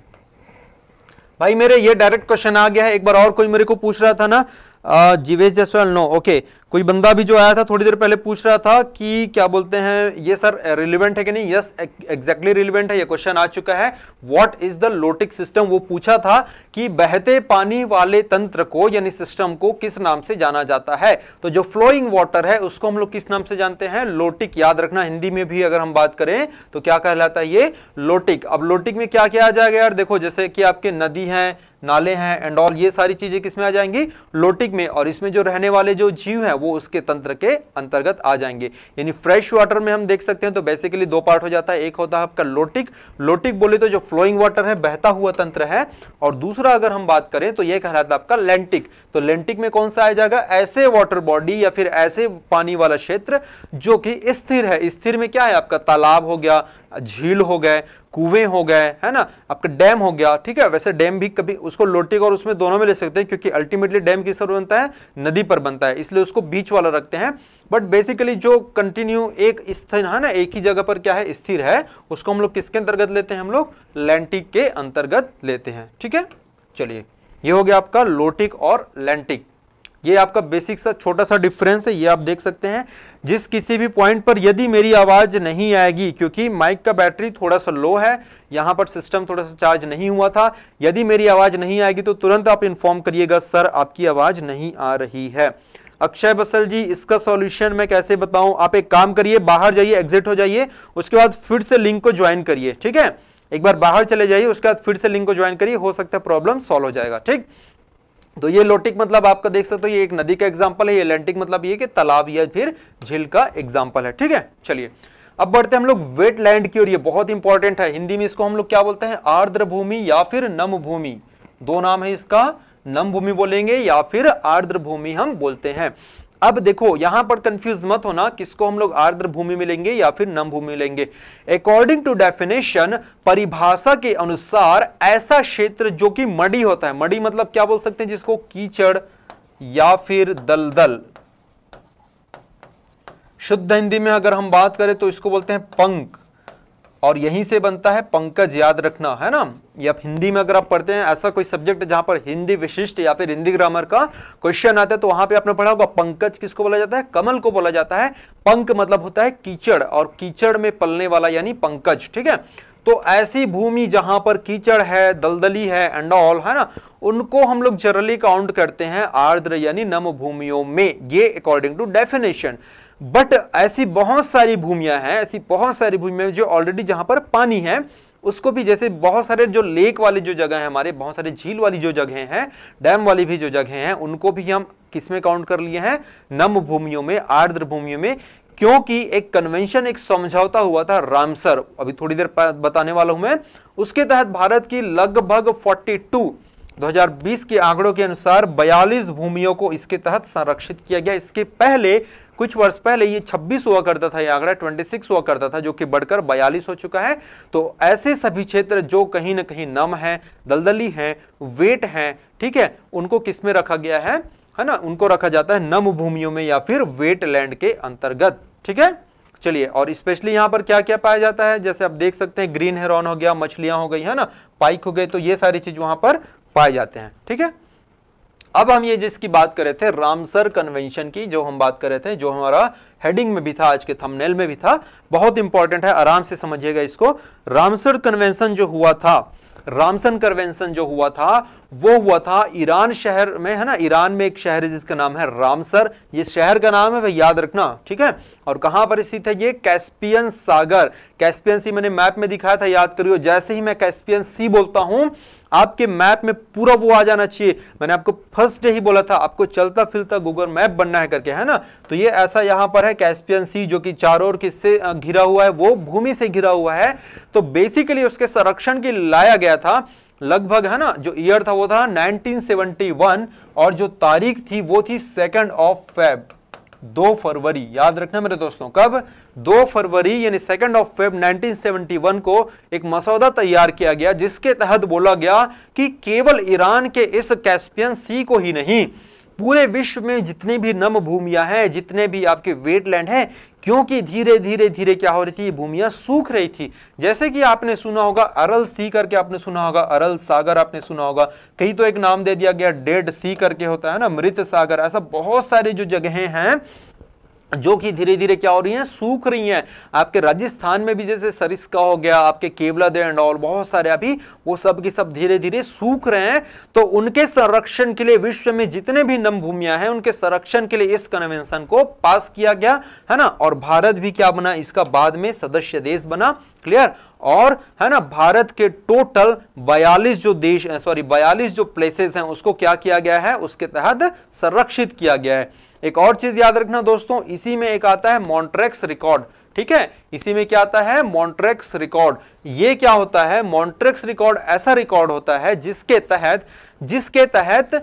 भाई मेरे ये डायरेक्ट क्वेश्चन आ गया है एक बार और कोई मेरे को पूछ रहा था ना जीवेश जयसवाल नो ओके कोई बंदा भी जो आया था थोड़ी देर पहले पूछ रहा था कि क्या बोलते हैं ये सर रिलेवेंट है कि नहीं यस एग्जैक्टली रिलेवेंट है ये क्वेश्चन आ चुका है what is the lotic system वो पूछा था कि बहते पानी वाले तंत्र को यानी सिस्टम को किस नाम से जाना जाता है तो जो फ्लोइंग वाटर है उसको हम लोग किस नाम से जानते हैं लोटिक याद रखना हिंदी में भी अगर हम बात करें तो क्या कहलाता है ये लोटिक अब लोटिक में क्या किया जाएगा यार देखो जैसे कि आपके नदी है नाले हैं एंड ऑल ये सारी चीजें किसमें आ जाएंगी लोटिक में और इसमें जो रहने वाले जो जीव हैं वो उसके तंत्र के अंतर्गत आ जाएंगे यानी फ्रेश वाटर में हम देख सकते हैं तो बेसिकली दो पार्ट हो जाता है एक होता है आपका लोटिक लोटिक बोले तो जो फ्लोइंग वाटर है बहता हुआ तंत्र है और दूसरा अगर हम बात करें तो यह कहलाता है आपका लेंटिक तो लेंटिक में कौन सा आ जाएगा ऐसे वाटर बॉडी या फिर ऐसे पानी वाला क्षेत्र जो कि स्थिर है स्थिर में क्या है आपका तालाब हो गया झील हो गए कुएं हो गए है ना आपका डैम हो गया ठीक है वैसे डैम भी कभी उसको लोटिक और उसमें दोनों में ले सकते हैं क्योंकि अल्टीमेटली डैम किस पर बनता है नदी पर बनता है इसलिए उसको बीच वाला रखते हैं बट बेसिकली जो कंटिन्यू एक स्थिर है ना एक ही जगह पर क्या है स्थिर है उसको हम लोग किसके अंतर्गत लेते हैं हम लोग लैंटिक के अंतर्गत लेते हैं ठीक है चलिए ये हो गया आपका लोटिक और लेंटिक ये आपका बेसिक सा छोटा सा डिफरेंस है ये आप देख सकते हैं जिस किसी भी पॉइंट पर यदि मेरी आवाज़ नहीं आएगी क्योंकि माइक का बैटरी थोड़ा सा लो है यहाँ पर सिस्टम थोड़ा सा चार्ज नहीं हुआ था यदि मेरी आवाज़ नहीं आएगी तो तुरंत आप इन्फॉर्म करिएगा सर आपकी आवाज़ नहीं आ रही है अक्षय बसल जी इसका सॉल्यूशन मैं कैसे बताऊं आप एक काम करिए बाहर जाइए एग्जिट हो जाइए उसके बाद फिर से लिंक को ज्वाइन करिए ठीक है एक बार बाहर चले जाइए उसके बाद फिर से लिंक को ज्वाइन करिए हो सकता है प्रॉब्लम सॉल्व हो जाएगा ठीक तो ये लोटिक मतलब आपका देख सकते हो ये एक नदी का एग्जाम्पल है ये लेंटिक मतलब ये कि तालाब या फिर झील का एग्जाम्पल है ठीक है चलिए अब बढ़ते हैं हम लोग वेटलैंड की ओर ये बहुत इंपॉर्टेंट है हिंदी में इसको हम लोग क्या बोलते हैं आर्द्र भूमि या फिर नम भूमि दो नाम है इसका नम भूमि बोलेंगे या फिर आर्द्र भूमि हम बोलते हैं अब देखो यहां पर कंफ्यूज मत होना किसको हम लोग आर्द्र भूमि में लेंगे या फिर नम भूमि लेंगे अकॉर्डिंग टू डेफिनेशन परिभाषा के अनुसार ऐसा क्षेत्र जो कि मडी होता है मडी मतलब क्या बोल सकते हैं जिसको कीचड़ या फिर दलदल शुद्ध हिंदी में अगर हम बात करें तो इसको बोलते हैं पंख और यहीं से बनता है पंकज याद रखना है ना या हिंदी में अगर आप पढ़ते हैं ऐसा कोई सब्जेक्ट जहां पर हिंदी विशिष्ट या फिर हिंदी ग्रामर का क्वेश्चन आता है तो वहां पे आपने पढ़ा होगा पंकज किसको बोला जाता है कमल को बोला जाता है पंक मतलब होता है कीचड़ और कीचड़ में पलने वाला यानी पंकज ठीक है तो ऐसी भूमि जहां पर कीचड़ है दलदली है एंड ऑल है ना उनको हम लोग जनरली काउंट करते हैं आर्द्र यानी नम भूमियों में ये अकॉर्डिंग टू डेफिनेशन बट ऐसी बहुत सारी भूमियां हैं ऐसी बहुत सारी भूमियां जो ऑलरेडी जहां पर पानी है उसको भी जैसे बहुत सारे जो लेक वाले जो जगह हैं हमारे बहुत सारे झील वाली जो जगह हैं डैम वाली भी जो जगह हैं उनको भी हम किस में काउंट कर लिए हैं नम भूमियों में आर्द्र भूमियों में क्योंकि एक कन्वेंशन एक समझौता हुआ था रामसर अभी थोड़ी देर बताने वाला हूं मैं उसके तहत भारत की लगभग 42 2020 के आंकड़ों के अनुसार 42 भूमियों को इसके तहत संरक्षित किया गया इसके पहले कुछ वर्ष पहले ये 26 हुआ करता था यह आंकड़ा 26 हुआ करता था जो कि बढ़कर 42 हो चुका है तो ऐसे सभी क्षेत्र जो कहीं ना कहीं नम है दलदली है वेट है ठीक है उनको किस में रखा गया है है ना उनको रखा जाता है नम भूमियों में या फिर वेटलैंड के अंतर्गत ठीक है चलिए और स्पेशली यहाँ पर क्या क्या पाया जाता है जैसे आप देख सकते हैं ग्रीन हेरॉन हो गया मछलियां हो गई है ना पाइक हो गए तो ये सारी चीज़ वहां पर पाए जाते हैं ठीक है अब हम ये जिसकी बात कर रहे थे रामसर कन्वेंशन की जो हम बात कर रहे थे जो हमारा हेडिंग में भी था आज के थंबनेल में भी था बहुत इंपॉर्टेंट है आराम से समझिएगा इसको रामसर कन्वेंशन जो हुआ था रामसन कन्वेंशन जो हुआ था वो हुआ था ईरान शहर में है ना ईरान में एक शहर है जिसका नाम है रामसर ये शहर का नाम है भाई याद रखना ठीक है और कहां पर स्थित है ये कैस्पियन सागर कैस्पियन सी मैंने मैप में दिखाया था याद करियो जैसे ही मैं कैस्पियन सी बोलता हूं आपके मैप में पूरा वो आ जाना चाहिए मैंने आपको फर्स्ट डे ही बोला था आपको चलता फिरता गूगल मैप बनना है करके है ना तो ये ऐसा यहाँ पर है कैस्पियन सी जो कि चारों ओर किससे घिरा हुआ है वो भूमि से घिरा हुआ है तो बेसिकली उसके संरक्षण के लाया गया था लगभग है ना जो ईयर था वो था 1971 और जो तारीख थी वो थी सेकेंड ऑफ फेब दो फरवरी याद रखना मेरे दोस्तों कब दो फरवरी यानी सेकेंड ऑफ फेब 1971 को एक मसौदा तैयार किया गया जिसके तहत बोला गया कि केवल ईरान के इस कैस्पियन सी को ही नहीं पूरे विश्व में जितनी भी नम भूमिया हैं जितने भी आपके वेटलैंड हैं क्योंकि धीरे धीरे धीरे क्या हो रही थी ये भूमिया सूख रही थी जैसे कि आपने सुना होगा अरल सी करके आपने सुना होगा अरल सागर आपने सुना होगा कहीं तो एक नाम दे दिया गया डेड सी करके होता है ना मृत सागर ऐसा बहुत सारी जो जगहें हैं जो कि धीरे धीरे क्या हो रही हैं सूख रही हैं आपके राजस्थान में भी जैसे सरिस्का हो गया आपके केवला दे एंड ऑल बहुत सारे अभी वो सब की सब धीरे धीरे सूख रहे हैं तो उनके संरक्षण के लिए विश्व में जितने भी नम भूमिया हैं उनके संरक्षण के लिए इस कन्वेंशन को पास किया गया है ना और भारत भी क्या बना इसका बाद में सदस्य देश बना क्लियर और है ना भारत के टोटल 42 जो देश सॉरी 42 जो प्लेसेस हैं उसको क्या किया गया है उसके तहत संरक्षित किया गया है एक और चीज याद रखना दोस्तों इसी में एक आता है मॉन्ट्रेक्स रिकॉर्ड ठीक है इसी में क्या आता है मॉन्ट्रेक्स रिकॉर्ड ये क्या होता है मॉन्ट्रेक्स रिकॉर्ड ऐसा रिकॉर्ड होता है जिसके तहत जिसके तहत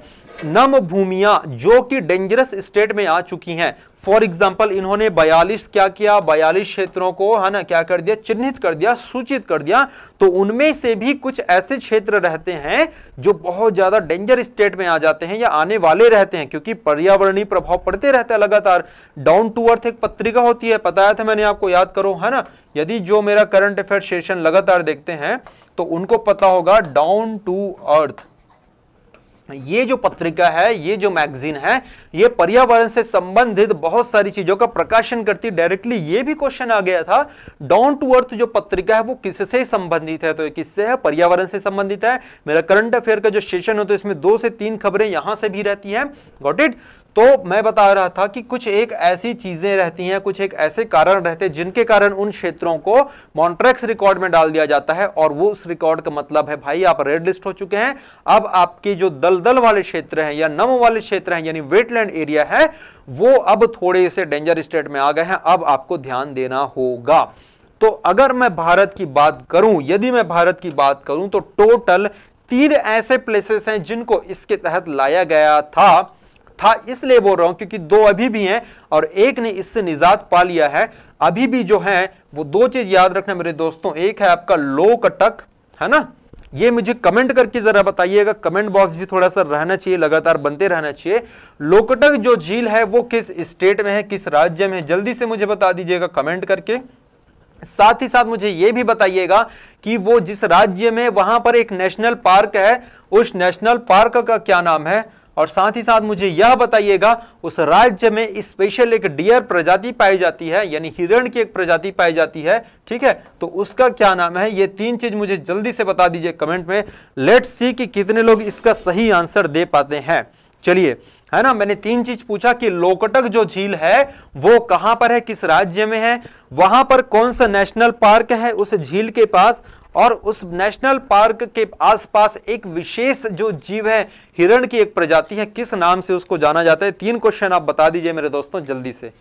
नम भूमिया जो कि डेंजरस स्टेट में आ चुकी हैं फॉर एग्जाम्पल इन्होंने बयालीस क्या किया बयालीस क्षेत्रों को है ना क्या कर दिया चिन्हित कर दिया सूचित कर दिया तो उनमें से भी कुछ ऐसे क्षेत्र रहते हैं जो बहुत ज़्यादा डेंजर स्टेट में आ जाते हैं या आने वाले रहते हैं क्योंकि पर्यावरणीय प्रभाव पड़ते रहते हैं लगातार डाउन टू अर्थ एक पत्रिका होती है बताया था मैंने आपको याद करो है ना यदि जो मेरा करंट अफेयर सेशन लगातार देखते हैं तो उनको पता होगा डाउन टू अर्थ ये जो पत्रिका है ये जो मैगजीन है ये पर्यावरण से संबंधित बहुत सारी चीजों का प्रकाशन करती डायरेक्टली ये भी क्वेश्चन आ गया था डाउन टू अर्थ जो पत्रिका है वो किससे संबंधित है तो ये किससे है पर्यावरण से संबंधित है मेरा करंट अफेयर का जो सेशन हो तो इसमें दो से तीन खबरें यहां से भी रहती है गॉट इट तो मैं बता रहा था कि कुछ एक ऐसी चीजें रहती हैं कुछ एक ऐसे कारण रहते हैं जिनके कारण उन क्षेत्रों को मॉन्ट्रेक्स रिकॉर्ड में डाल दिया जाता है और वो उस रिकॉर्ड का मतलब है भाई आप रेड लिस्ट हो चुके हैं अब आपके जो दलदल वाले क्षेत्र हैं या नम वाले क्षेत्र हैं यानी वेटलैंड एरिया है वो अब थोड़े से डेंजर स्टेट में आ गए हैं अब आपको ध्यान देना होगा तो अगर मैं भारत की बात करूं यदि मैं भारत की बात करूं तो टोटल तीन ऐसे प्लेसेस हैं जिनको इसके तहत लाया गया था था इसलिए बोल रहा हूं क्योंकि दो अभी भी हैं और एक ने इससे निजात पा लिया है अभी भी जो है वो दो चीज याद रखना मेरे दोस्तों एक है आपका लोकटक है ना ये मुझे कमेंट करके जरा बताइएगा कमेंट बॉक्स भी थोड़ा सा रहना चाहिए लगातार बनते रहना चाहिए लोकटक जो झील है वो किस स्टेट में है किस राज्य में है जल्दी से मुझे बता दीजिएगा कमेंट करके साथ ही साथ मुझे ये भी बताइएगा कि वो जिस राज्य में वहां पर एक नेशनल पार्क है उस नेशनल पार्क का क्या नाम है और साथ ही साथ मुझे यह बताइएगा उस राज्य में स्पेशल एक डियर प्रजाति पाई जाती है यानी हिरण की एक प्रजाति पाई जाती है ठीक है तो उसका क्या नाम है ये तीन चीज मुझे जल्दी से बता दीजिए कमेंट में लेट्स सी कि कितने लोग इसका सही आंसर दे पाते हैं चलिए है ना मैंने तीन चीज पूछा कि लोकटक जो झील है वो कहां पर है किस राज्य में है वहां पर कौन सा नेशनल पार्क है उस झील के पास और उस नेशनल पार्क के आसपास एक विशेष जो जीव है हिरण की एक प्रजाति है किस नाम से उसको जाना जाता है तीन क्वेश्चन आप बता दीजिए मेरे दोस्तों जल्दी से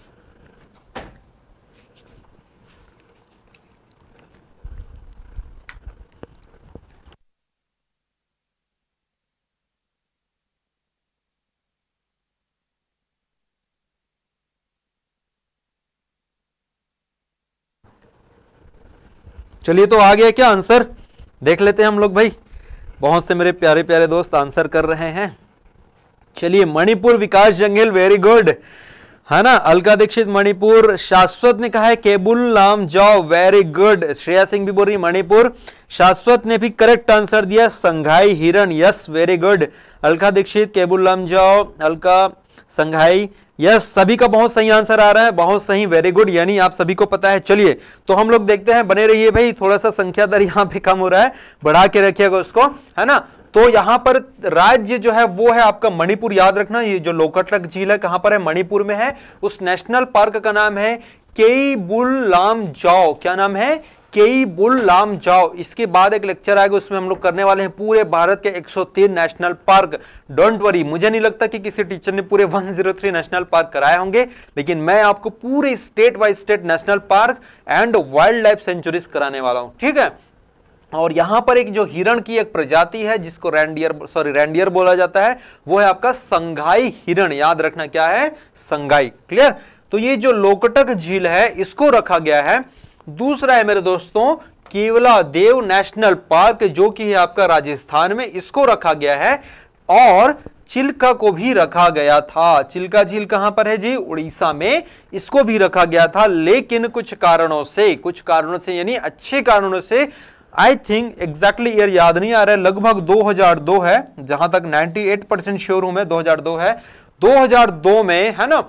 चलिए तो आ गया क्या आंसर देख लेते हैं हम लोग भाई बहुत से मेरे प्यारे प्यारे दोस्त आंसर कर रहे हैं चलिए मणिपुर विकास जंगल वेरी गुड है ना अलका दीक्षित मणिपुर शाश्वत ने कहा है केबुल लाम जाओ वेरी गुड श्रेया सिंह भी बोल रही मणिपुर शाश्वत ने भी करेक्ट आंसर दिया संघाई हिरण yes very good Alka Dikshit Keibul Lamjao Alka संघाई यस सभी का बहुत सही आंसर आ रहा है बहुत सही वेरी गुड यानी आप सभी को पता है चलिए तो हम लोग देखते हैं बने रहिए है भाई थोड़ा सा संख्या दर यहाँ पे कम हो रहा है बढ़ा के रखिएगा उसको है ना तो यहाँ पर राज्य जो है वो है आपका मणिपुर याद रखना ये जो लोकटक झील है कहाँ पर है मणिपुर में है उस नेशनल पार्क का नाम है बुल लाम जाओ क्या नाम है केई बुल लाम जाओ इसके बाद एक लेक्चर आएगा उसमें हम लोग करने वाले हैं पूरे भारत के 103 नेशनल पार्क डोंट वरी मुझे नहीं लगता कि किसी टीचर ने पूरे 103 नेशनल पार्क कराए होंगे लेकिन मैं आपको पूरे state wise state national park and wildlife sanctuaries कराने वाला हूँ ठीक है और यहाँ पर एक जो हिरण की एक प्रजाति है जिसको रैंडियर सॉरी रैंडियर बोला जाता है वो है आपका संघाई हिरण याद रखना क्या है संघाई क्लियर तो ये जो लोकटक झील है इसको रखा गया है दूसरा है मेरे दोस्तों केवला देव नेशनल पार्क जो कि है आपका राजस्थान में इसको रखा गया है और चिल्का को भी रखा गया था चिल्का झील कहां पर है जी उड़ीसा में इसको भी रखा गया था लेकिन कुछ कारणों से कुछ कारणों से यानी अच्छे कारणों से आई थिंक एग्जैक्टली ईयर याद नहीं आ रहा है लगभग 2002 है जहां तक 98 परसेंट श्योर हूं मैं 2002 है 2002 में है ना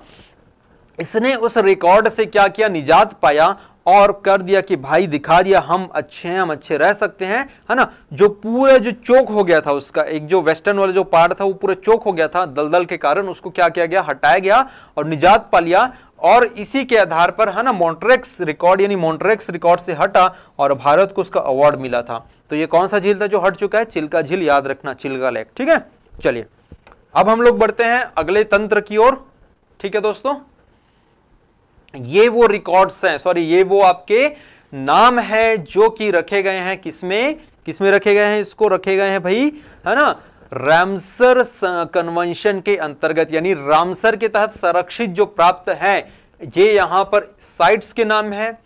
इसने उस रिकॉर्ड से क्या किया निजात पाया और कर दिया कि भाई दिखा दिया हम अच्छे हैं हम अच्छे रह सकते हैं है ना जो पूरा जो चोक हो गया था उसका एक जो वेस्टर्न वाला जो पार्ट था वो पूरा चोक हो गया था दलदल के कारण उसको क्या किया गया हटाया गया और निजात पा लिया और इसी के आधार पर है ना मोन्ट्रेक्स रिकॉर्ड यानी मोन्ट्रेक्स रिकॉर्ड से हटा और भारत को उसका अवार्ड मिला था तो ये कौन सा झील था जो हट चुका है चिल्का झील याद रखना चिल्का लेक ठीक है चलिए अब हम लोग बढ़ते हैं अगले तंत्र की ओर ठीक है दोस्तों ये वो रिकॉर्ड्स हैं सॉरी ये वो आपके नाम है जो कि रखे गए हैं किसमें किसमें रखे गए हैं इसको रखे गए हैं भाई है ना रामसर कन्वेंशन के अंतर्गत यानी रामसर के तहत संरक्षित जो प्राप्त है ये यहां पर साइट्स के नाम है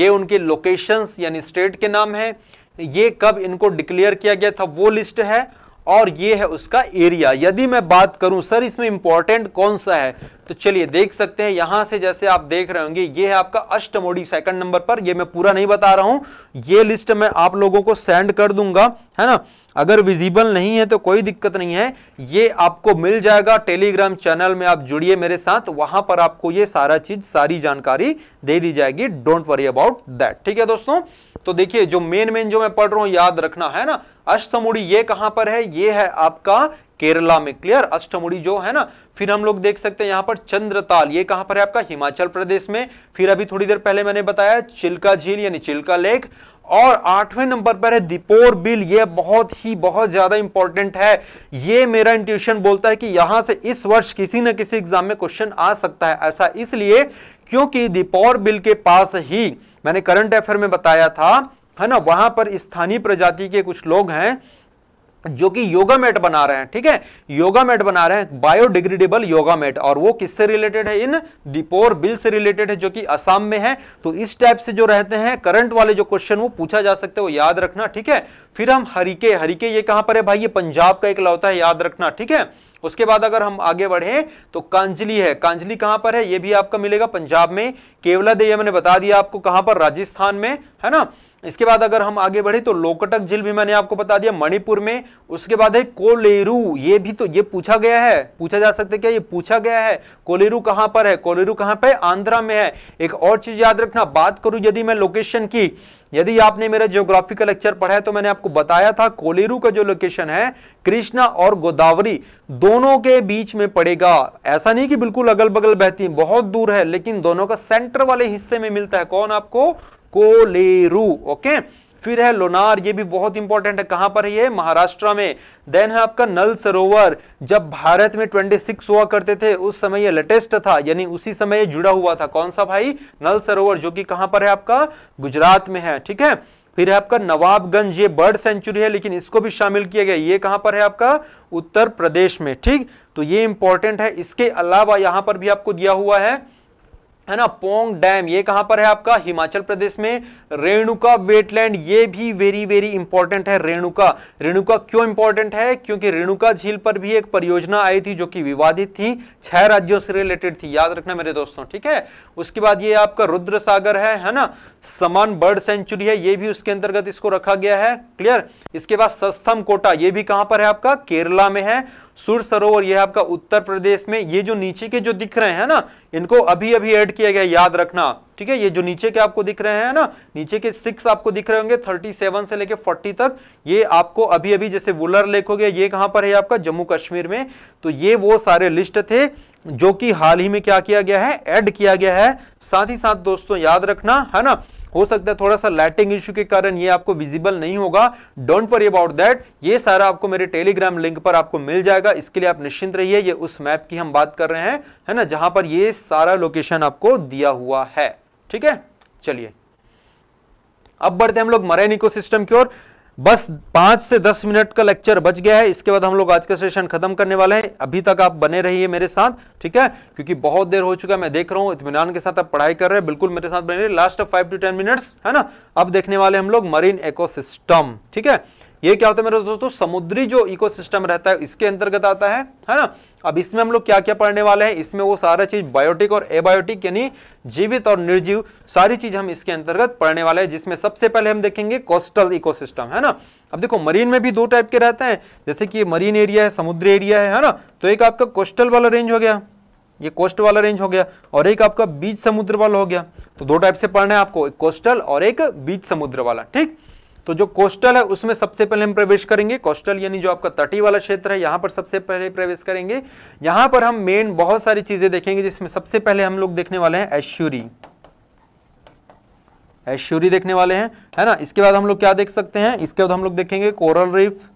ये उनके लोकेशंस यानी स्टेट के नाम है ये कब इनको डिक्लेयर किया गया था वो लिस्ट है और ये है उसका एरिया यदि मैं बात करूं सर इसमें इंपॉर्टेंट कौन सा है तो चलिए देख सकते हैं यहां से जैसे आप देख रहे होंगे ये है आपका अष्टमोडी सेकंड नंबर पर ये मैं पूरा नहीं बता रहा हूं ये लिस्ट मैं आप लोगों को सेंड कर दूंगा है ना अगर विजिबल नहीं है तो कोई दिक्कत नहीं है ये आपको मिल जाएगा टेलीग्राम चैनल में आप जुड़िए मेरे साथ वहां पर आपको ये सारा चीज सारी जानकारी दे दी जाएगी डोंट वरी अबाउट दैट ठीक है दोस्तों तो देखिए जो मेन मेन जो मैं पढ़ रहा हूं याद रखना है ना अष्टमुड़ी ये कहां पर है ये है आपका केरला में क्लियर अष्टमुड़ी जो है ना फिर हम लोग देख सकते हैं यहां पर चंद्रताल ये कहां पर है आपका हिमाचल प्रदेश में फिर अभी थोड़ी देर पहले मैंने बताया चिल्का झील यानी चिल्का लेक और आठवें नंबर पर है दीपोर बिल ये बहुत ही बहुत ज्यादा इंपॉर्टेंट है ये मेरा इंट्यूशन बोलता है कि यहां से इस वर्ष किसी न किसी एग्जाम में क्वेश्चन आ सकता है ऐसा इसलिए क्योंकि दीपोर बिल के पास ही मैंने करंट अफेयर में बताया था है ना वहां पर स्थानीय प्रजाति के कुछ लोग हैं जो कि योगा मैट बना रहे हैं ठीक है योगा मैट बना रहे हैं बायोडिग्रेडेबल योगा मैट और वो किससे रिलेटेड है इन दीपोर बिल से रिलेटेड है जो कि असम में है तो इस टाइप से जो रहते हैं करंट वाले जो क्वेश्चन वो पूछा जा सकते हैं वो याद रखना ठीक है फिर हम हरिके हरिके ये कहां पर है भाई ये पंजाब का एक लौता है याद रखना ठीक है उसके बाद अगर हम आगे बढ़े तो कांजली है कांजली कहां पर है ये भी आपका मिलेगा पंजाब में केवला दे मैंने बता दिया आपको कहां पर राजस्थान में है ना इसके बाद अगर हम आगे बढ़े तो लोकटक झील भी मैंने आपको बता दिया मणिपुर में उसके बाद है कोलेरू ये भी तो ये पूछा गया है पूछा जा सकता है क्या ये पूछा गया है कोलेरू कहां पर है कोलेरू कहां पर आंध्रा में है एक और चीज याद रखना बात करूं यदि मैं लोकेशन की यदि आपने मेरा जियोग्राफिकल का लेक्चर पढ़ा है तो मैंने आपको बताया था कोलेरू का जो लोकेशन है कृष्णा और गोदावरी दोनों के बीच में पड़ेगा ऐसा नहीं कि बिल्कुल अगल बगल बहती है बहुत दूर है लेकिन दोनों का सेंटर वाले हिस्से में मिलता है कौन आपको कोलेरू ओके फिर है लोनार ये भी बहुत इंपॉर्टेंट है कहां पर है ये महाराष्ट्र में देन है आपका नल सरोवर जब भारत में 26 हुआ करते थे उस समय ये लेटेस्ट था यानी उसी समय ये जुड़ा हुआ था कौन सा भाई नल सरोवर जो कि कहां पर है आपका गुजरात में है ठीक है फिर है आपका नवाबगंज ये बर्ड सेंचुरी है लेकिन इसको भी शामिल किया गया ये कहां पर है आपका उत्तर प्रदेश में ठीक तो ये इंपॉर्टेंट है इसके अलावा यहां पर भी आपको दिया हुआ है है ना पोंग डैम ये कहां पर है आपका हिमाचल प्रदेश में रेणुका वेटलैंड ये भी वेरी वेरी इंपॉर्टेंट है रेणुका रेणुका क्यों इंपॉर्टेंट है क्योंकि रेणुका झील पर भी एक परियोजना आई थी जो कि विवादित थी छह राज्यों से रिलेटेड थी याद रखना मेरे दोस्तों ठीक है उसके बाद ये आपका रुद्र सागर है है ना समान बर्ड सेंचुरी है ये भी उसके अंतर्गत इसको रखा गया है क्लियर इसके बाद सस्थम कोटा ये भी कहां पर है आपका केरला में है सुर सरोवर यह आपका उत्तर प्रदेश में ये जो नीचे के जो दिख रहे हैं ना इनको अभी अभी ऐड किया गया याद रखना ठीक है ये जो नीचे के आपको दिख रहे हैं ना नीचे के सिक्स आपको दिख रहे होंगे थर्टी सेवन से लेके फोर्टी तक ये आपको अभी अभी जैसे वुलर लेक हो गया ये कहां पर है आपका जम्मू कश्मीर में तो ये वो सारे लिस्ट थे जो कि हाल ही में क्या किया गया है ऐड किया गया है साथ ही साथ दोस्तों याद रखना है ना हो सकता है थोड़ा सा लाइटिंग इश्यू के कारण ये आपको विजिबल नहीं होगा डोंट वरी अबाउट दैट ये सारा आपको मेरे टेलीग्राम लिंक पर आपको मिल जाएगा इसके लिए आप निश्चिंत रहिए ये उस मैप की हम बात कर रहे हैं है ना जहां पर ये सारा लोकेशन आपको दिया हुआ है ठीक है चलिए अब बढ़ते हम लोग मरेन इकोसिस्टम की ओर बस पांच से दस मिनट का लेक्चर बच गया है इसके बाद हम लोग आज का सेशन खत्म करने वाले हैं अभी तक आप बने रहिए मेरे साथ ठीक है क्योंकि बहुत देर हो चुका है मैं देख रहा हूँ इतमान के साथ आप पढ़ाई कर रहे हैं बिल्कुल मेरे साथ बने रहिए last five to ten minutes है ना अब देखने वाले हम लोग मरीन एकोसिस्टम ठीक है ये क्या होता है मेरे दोस्तों समुद्री जो इकोसिस्टम रहता है इसके अंतर्गत आता है है ना अब इसमें हम लोग क्या क्या पढ़ने वाले हैं इसमें वो सारा चीज बायोटिक और एबायोटिक यानी जीवित और निर्जीव सारी चीज हम इसके अंतर्गत पढ़ने वाले हैं जिसमें सबसे पहले हम देखेंगे कोस्टल इकोसिस्टम है ना अब देखो मरीन में भी दो टाइप के रहते हैं जैसे कि मरीन एरिया है समुद्री एरिया है है ना तो एक आपका कोस्टल वाला रेंज हो गया ये कोस्ट वाला रेंज हो गया और एक आपका बीच समुद्र वाला हो गया तो दो टाइप से पढ़ना है आपको एक कोस्टल और एक बीच समुद्र वाला ठीक तो जो कोस्टल है उसमें सबसे पहले हम प्रवेश करेंगे कोस्टल यानी जो आपका तटी वाला क्षेत्र है यहां पर सबसे पहले प्रवेश करेंगे यहां पर हम मेन बहुत सारी चीजें देखेंगे जिसमें सबसे पहले हम लोग देखने वाले हैं ऐश्वरी ऐश्वरी देखने वाले हैं है ना इसके बाद हम लोग क्या देख सकते हैं इसके बाद हम लोग देखेंगे कोरल रीफ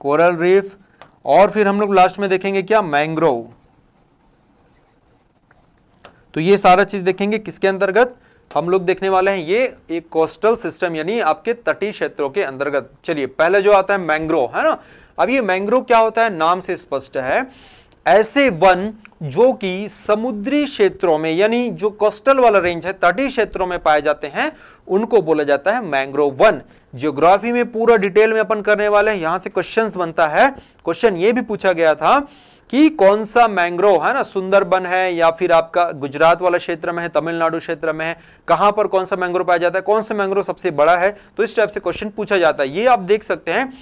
कोरल रीफ और फिर हम लोग लास्ट में देखेंगे क्या मैंग्रोव तो ये सारा चीज देखेंगे किसके अंतर्गत हम लोग देखने वाले हैं ये एक कोस्टल सिस्टम यानी आपके तटीय क्षेत्रों के अंतर्गत चलिए पहले जो आता है मैंग्रोव है ना अब ये मैंग्रोव क्या होता है नाम से स्पष्ट है ऐसे वन जो कि समुद्री क्षेत्रों में यानी जो कोस्टल वाला रेंज है तटीय क्षेत्रों में पाए जाते हैं उनको बोला जाता है मैंग्रोव वन ज्योग्राफी में पूरा डिटेल में अपन करने वाले हैं यहां से क्वेश्चंस बनता है क्वेश्चन ये भी पूछा गया था कि कौन सा मैंग्रोव है ना सुंदरबन है या फिर आपका गुजरात वाला क्षेत्र में है तमिलनाडु क्षेत्र में है कहाँ पर कौन सा मैंग्रोव पाया जाता है कौन सा मैंग्रोव सबसे बड़ा है तो इस टाइप से क्वेश्चन पूछा जाता है ये आप देख सकते हैं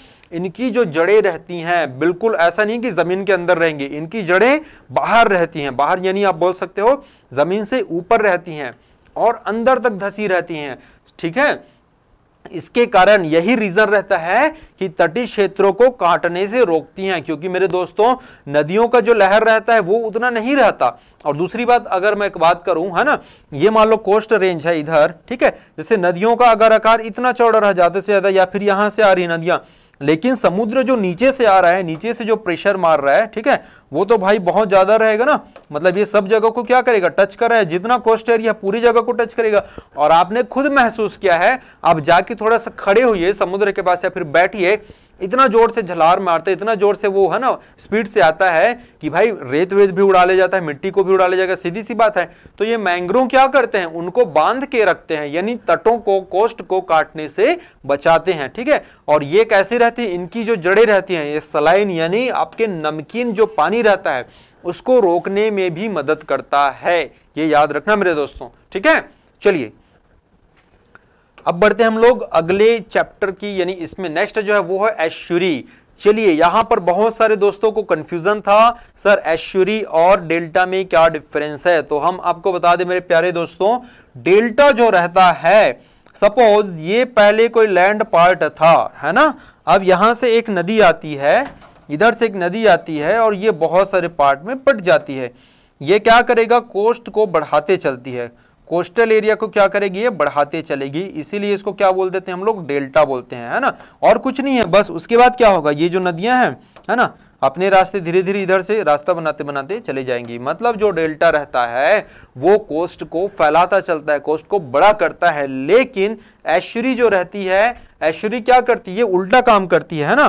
इनकी जो जड़ें रहती हैं बिल्कुल ऐसा नहीं कि ज़मीन के अंदर रहेंगी इनकी जड़ें बाहर रहती हैं बाहर यानी आप बोल सकते हो ज़मीन से ऊपर रहती हैं और अंदर तक धसी रहती हैं ठीक है इसके कारण यही रीजन रहता है कि तटीय क्षेत्रों को काटने से रोकती हैं क्योंकि मेरे दोस्तों नदियों का जो लहर रहता है वो उतना नहीं रहता और दूसरी बात अगर मैं एक बात करूं है ना ये मान लो कोस्ट रेंज है इधर ठीक है जैसे नदियों का अगर आकार इतना चौड़ा रहा ज्यादा से ज्यादा या फिर यहां से आ रही नदियां लेकिन समुद्र जो नीचे से आ रहा है नीचे से जो प्रेशर मार रहा है ठीक है वो तो भाई बहुत ज्यादा रहेगा ना मतलब ये सब जगह को क्या करेगा टच कर रहा है जितना कोस्ट एरिया पूरी जगह को टच करेगा और आपने खुद महसूस किया है आप जाके थोड़ा सा खड़े हुए समुद्र के पास या फिर बैठिए इतना जोर से झलार मारता है इतना जोर से वो है ना स्पीड से आता है कि भाई रेत वेत भी उड़ा ले जाता है मिट्टी को भी उड़ा ले जाएगा सीधी सी बात है तो ये मैंग्रोव क्या करते हैं उनको बांध के रखते हैं यानी तटों को कोस्ट को काटने से बचाते हैं ठीक है और ये कैसे रहती है इनकी जो जड़ें रहती हैं ये सलाइन यानी आपके नमकीन जो पानी पानी रहता है उसको रोकने में भी मदद करता है ये याद रखना मेरे दोस्तों ठीक है चलिए अब बढ़ते हम लोग अगले चैप्टर की यानी इसमें नेक्स्ट जो है वो है ऐश्वरी चलिए यहां पर बहुत सारे दोस्तों को कंफ्यूजन था सर ऐश्वरी और डेल्टा में क्या डिफरेंस है तो हम आपको बता दें मेरे प्यारे दोस्तों डेल्टा जो रहता है सपोज ये पहले कोई लैंड पार्ट था है ना अब यहां से एक नदी आती है इधर से एक नदी आती है और ये बहुत सारे पार्ट में बट जाती है ये क्या करेगा कोस्ट को बढ़ाते चलती है कोस्टल एरिया को क्या करेगी ये बढ़ाते चलेगी इसीलिए इसको क्या बोल देते हैं हम लोग डेल्टा बोलते हैं है ना और कुछ नहीं है बस उसके बाद क्या होगा ये जो नदियां हैं है ना अपने रास्ते धीरे धीरे इधर से रास्ता बनाते बनाते चले जाएंगी मतलब जो डेल्टा रहता है वो कोस्ट को फैलाता चलता है कोस्ट को बड़ा करता है लेकिन ऐश्वरी जो रहती है ऐश्वरी क्या करती है उल्टा काम करती है ना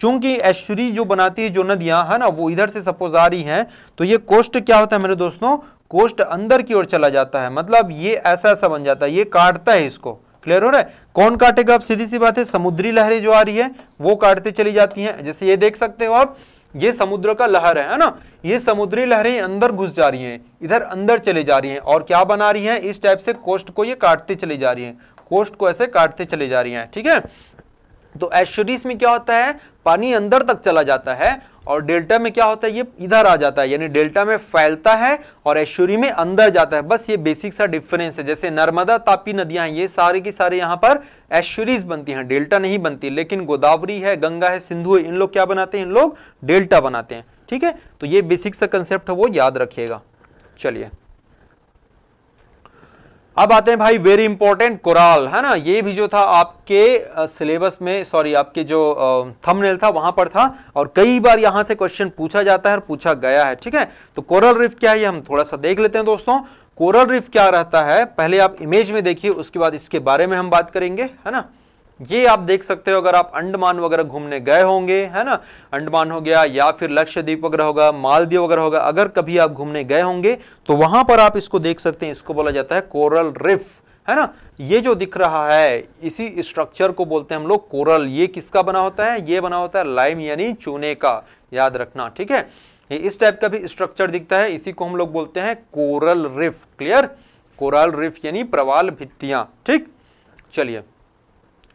चूंकि ऐश्वरी जो बनाती है जो नदियां है ना वो इधर से सपोज आ रही हैं तो ये कोष्ट क्या होता है मेरे दोस्तों कोष्ट अंदर की ओर चला जाता है मतलब ये ऐसा ऐसा बन जाता है ये काटता है इसको क्लियर हो रहा है कौन काटेगा आप सीधी सी बात है समुद्री लहरें जो आ रही है वो काटते चली जाती हैं जैसे ये देख सकते हो आप ये समुद्र का लहर है ना ये समुद्री लहरें अंदर घुस जा रही हैं इधर अंदर चले जा रही हैं और क्या बना रही हैं इस टाइप से कोष्ट को ये काटते चली जा रही हैं कोष्ट को ऐसे काटते चले जा रही हैं ठीक है तो एश्योरीज में क्या होता है पानी अंदर तक चला जाता है और डेल्टा में क्या होता है ये इधर आ जाता है यानी डेल्टा में फैलता है और ऐश्वरी में अंदर जाता है बस ये बेसिक सा डिफरेंस है जैसे नर्मदा तापी नदियां हैं ये सारे की सारे यहां पर एश्वरीज बनती हैं डेल्टा नहीं बनती लेकिन गोदावरी है गंगा है सिंधु है इन लोग क्या बनाते हैं इन लोग डेल्टा बनाते हैं ठीक है तो ये बेसिक सा कंसेप्ट है वो याद रखिएगा चलिए अब आते हैं भाई वेरी इंपॉर्टेंट कोराल है ना ये भी जो था आपके सिलेबस में सॉरी आपके जो थंबनेल था वहां पर था और कई बार यहां से क्वेश्चन पूछा जाता है और पूछा गया है ठीक है तो कोरल रिफ क्या है ये हम थोड़ा सा देख लेते हैं दोस्तों कोरल रिफ क्या रहता है पहले आप इमेज में देखिए उसके बाद इसके बारे में हम बात करेंगे है ना ये आप देख सकते हो अगर आप अंडमान वगैरह घूमने गए होंगे है ना अंडमान हो गया या फिर लक्षद्वीप वगैरह होगा मालदीव वगैरह होगा अगर कभी आप घूमने गए होंगे तो वहां पर आप इसको देख सकते हैं इसको बोला जाता है कोरल रिफ है ना ये जो दिख रहा है इसी स्ट्रक्चर को बोलते हैं हम लोग कोरल ये किसका बना होता है ये बना होता है लाइम यानी चूने का याद रखना ठीक है ये इस टाइप का भी स्ट्रक्चर दिखता है इसी को हम लोग बोलते हैं coral reef clear coral reef यानी प्रवाल भित्तियां ठीक चलिए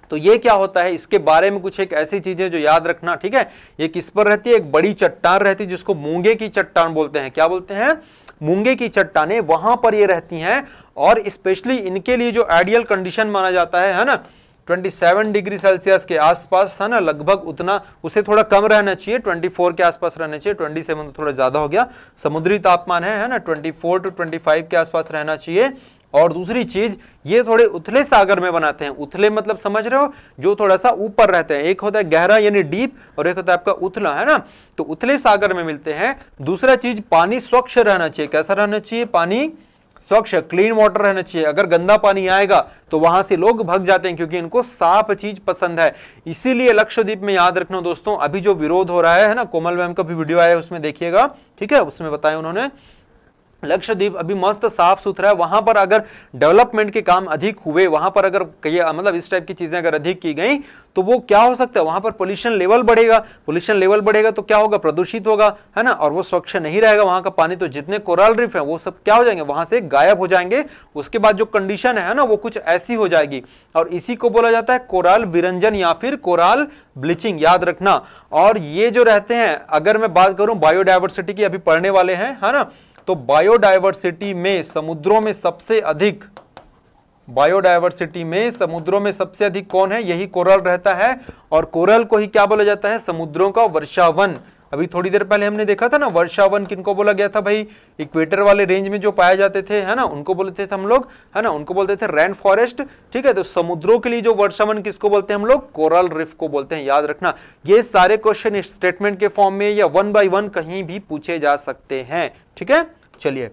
तो ये क्या होता है इसके बारे में कुछ एक ऐसी चीजें जो याद रखना ठीक है ये किस पर रहती है एक बड़ी चट्टान रहती है जिसको मूंगे की चट्टान बोलते हैं क्या बोलते हैं मूंगे की चट्टाने वहां पर ये रहती हैं और स्पेशली इनके लिए जो आइडियल कंडीशन माना जाता है है ना 27 डिग्री सेल्सियस के आसपास है ना लगभग उतना उसे थोड़ा कम रहना चाहिए 24 के आसपास रहना चाहिए 27 तो थोड़ा ज़्यादा हो गया समुद्री तापमान है है ना 24 टू 25 के आसपास रहना चाहिए और दूसरी चीज ये थोड़े उथले सागर में बनाते हैं उथले मतलब समझ रहे हो जो थोड़ा सा ऊपर रहते हैं एक होता है गहरा यानी डीप और एक होता है आपका उथला है ना तो उथले सागर में मिलते हैं दूसरा चीज पानी स्वच्छ रहना चाहिए कैसा रहना चाहिए पानी स्वच्छ क्लीन वाटर रहना चाहिए अगर गंदा पानी आएगा तो वहां से लोग भग जाते हैं क्योंकि इनको साफ चीज पसंद है इसीलिए लक्षद्वीप में याद रखना दोस्तों अभी जो विरोध हो रहा है ना कोमल मैम का भी वीडियो आया उसमें देखिएगा ठीक है उसमें बताया उन्होंने लक्षद्वीप अभी मस्त साफ सुथरा है वहां पर अगर डेवलपमेंट के काम अधिक हुए वहां पर अगर मतलब इस टाइप की चीजें अगर अधिक की गई तो वो क्या हो सकता है वहां पर पोल्यूशन लेवल बढ़ेगा पोल्यूशन लेवल बढ़ेगा तो क्या होगा प्रदूषित होगा है ना और वो स्वच्छ नहीं रहेगा वहां का पानी तो जितने कोरल रिफ है वो सब क्या हो जाएंगे वहां से गायब हो जाएंगे उसके बाद जो कंडीशन है ना वो कुछ ऐसी हो जाएगी और इसी को बोला जाता है कोराल विरंजन या फिर कोराल ब्लीचिंग याद रखना और ये जो रहते हैं अगर मैं बात करूं बायोडाइवर्सिटी की अभी पढ़ने वाले हैं है ना तो बायोडाइवर्सिटी में समुद्रों में सबसे अधिक बायोडाइवर्सिटी में समुद्रों में सबसे अधिक कौन है यही कोरल रहता है और कोरल को ही क्या बोला जाता है समुद्रों का वर्षावन अभी थोड़ी देर पहले हमने देखा था ना वर्षावन किनको बोला गया था भाई इक्वेटर वाले रेंज में जो पाए जाते थे है ना उनको बोलते थे हम लोग है ना उनको बोलते थे रैन फॉरेस्ट ठीक है तो समुद्रों के लिए जो वर्षावन किसको बोलते हैं हम लोग कोरल रिफ को बोलते हैं याद रखना ये सारे क्वेश्चन स्टेटमेंट के फॉर्म में या वन बाई वन कहीं भी पूछे जा सकते हैं ठीक है चलिए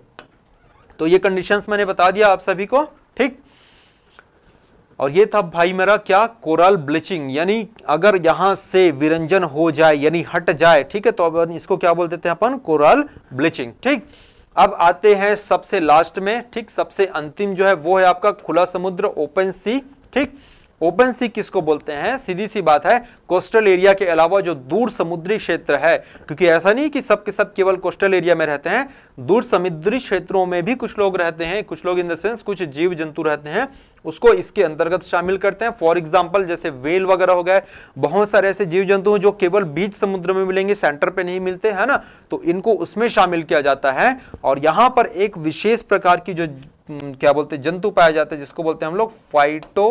तो ये कंडीशंस मैंने बता दिया आप सभी को ठीक और ये था भाई मेरा क्या कोरल ब्लीचिंग यानी अगर यहां से विरंजन हो जाए यानी हट जाए ठीक है तो अब इसको क्या बोल देते हैं अपन कोरल ब्लीचिंग ठीक अब आते हैं सबसे लास्ट में ठीक सबसे अंतिम जो है वो है आपका खुला समुद्र ओपन सी ठीक ओपन सी किसको बोलते हैं सीधी सी बात है कोस्टल एरिया के अलावा जो दूर समुद्री क्षेत्र है क्योंकि ऐसा नहीं कि सब के सब केवल कोस्टल एरिया में रहते हैं दूर समुद्री क्षेत्रों में भी कुछ लोग रहते हैं कुछ लोग इन द सेंस कुछ जीव जंतु रहते हैं उसको इसके अंतर्गत शामिल करते हैं फॉर एग्जाम्पल जैसे वेल वगैरह हो गए बहुत सारे ऐसे जीव जंतु जो केवल बीच समुद्र में मिलेंगे सेंटर पे नहीं मिलते है ना तो इनको उसमें शामिल किया जाता है और यहाँ पर एक विशेष प्रकार की जो क्या बोलते हैं जंतु पाए जाते हैं जिसको बोलते हैं हम लोग फाइटो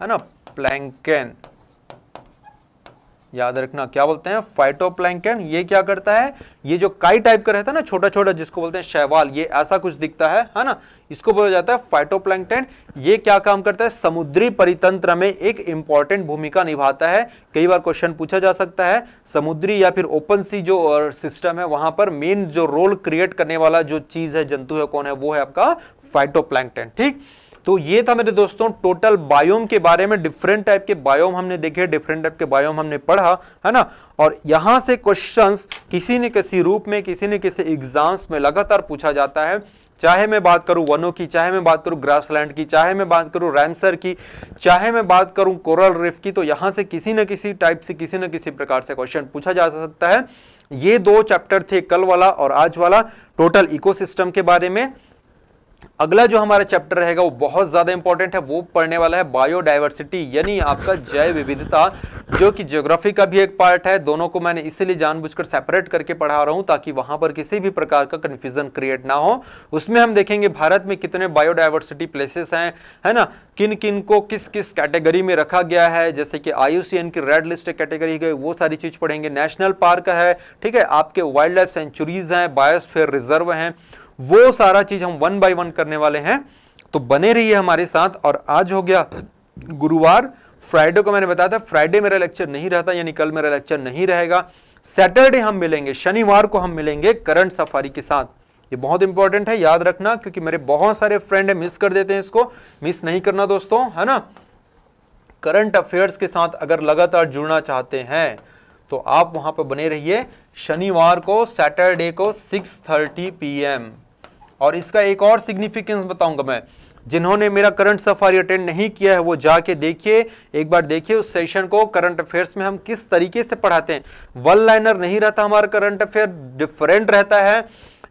है ना प्लैंकन याद रखना क्या बोलते हैं फाइटोप्लैंकन ये क्या करता है ये जो काई टाइप का रहता है ना छोटा छोटा जिसको बोलते हैं शैवाल ये ऐसा कुछ दिखता है है ना इसको बोला जाता है फाइटोप्लैंकटन ये क्या काम करता है समुद्री परितंत्र में एक इंपॉर्टेंट भूमिका निभाता है कई बार क्वेश्चन पूछा जा सकता है समुद्री या फिर ओपन सी जो सिस्टम है वहां पर मेन जो रोल क्रिएट करने वाला जो चीज है जंतु है कौन है वो है आपका फाइटो ठीक तो ये था मेरे दोस्तों टोटल बायोम के बारे में डिफरेंट टाइप के बायोम हमने देखे डिफरेंट टाइप के बायोम हमने पढ़ा है ना और यहाँ से क्वेश्चंस किसी न किसी रूप में किसी न किसी एग्जाम्स में लगातार पूछा जाता है चाहे मैं बात करूं वनों की चाहे मैं बात करूं ग्रासलैंड की चाहे मैं बात करूं रैमसर की चाहे मैं बात करूं कोरल रिफ की तो यहां से किसी न किसी टाइप से किसी न किसी प्रकार से क्वेश्चन पूछा जा सकता है ये दो चैप्टर थे कल वाला और आज वाला टोटल इकोसिस्टम के बारे में अगला जो हमारा चैप्टर रहेगा वो बहुत ज़्यादा इंपॉर्टेंट है वो पढ़ने वाला है बायोडाइवर्सिटी यानी आपका जैव विविधता जो कि ज्योग्राफी का भी एक पार्ट है दोनों को मैंने इसीलिए जानबूझकर सेपरेट करके पढ़ा रहा हूँ ताकि वहाँ पर किसी भी प्रकार का कन्फ्यूजन क्रिएट ना हो उसमें हम देखेंगे भारत में कितने बायोडाइवर्सिटी प्लेसेस हैं है ना किन किन को किस किस कैटेगरी में रखा गया है जैसे कि आई की रेड लिस्ट कैटेगरी गई वो सारी चीज़ पढ़ेंगे नेशनल पार्क है ठीक है आपके वाइल्ड लाइफ सेंचुरीज हैं बायोस्फेयर रिजर्व हैं वो सारा चीज हम वन बाय वन करने वाले हैं तो बने रहिए हमारे साथ और आज हो गया गुरुवार फ्राइडे को मैंने बताया था फ्राइडे मेरा लेक्चर नहीं रहता यानी कल मेरा लेक्चर नहीं रहेगा सैटरडे हम मिलेंगे शनिवार को हम मिलेंगे करंट सफारी के साथ ये बहुत इंपॉर्टेंट है याद रखना क्योंकि मेरे बहुत सारे फ्रेंड है मिस कर देते हैं इसको मिस नहीं करना दोस्तों है ना करंट अफेयर्स के साथ अगर लगातार जुड़ना चाहते हैं तो आप वहां पर बने रहिए शनिवार को सैटरडे को 6:30 पीएम और इसका एक और सिग्निफिकेंस बताऊंगा मैं जिन्होंने मेरा करंट सफारी अटेंड नहीं किया है वो जाके देखिए एक बार देखिए उस सेशन को करंट अफेयर्स में हम किस तरीके से पढ़ाते हैं वन लाइनर नहीं रहता हमारा करंट अफेयर डिफरेंट रहता है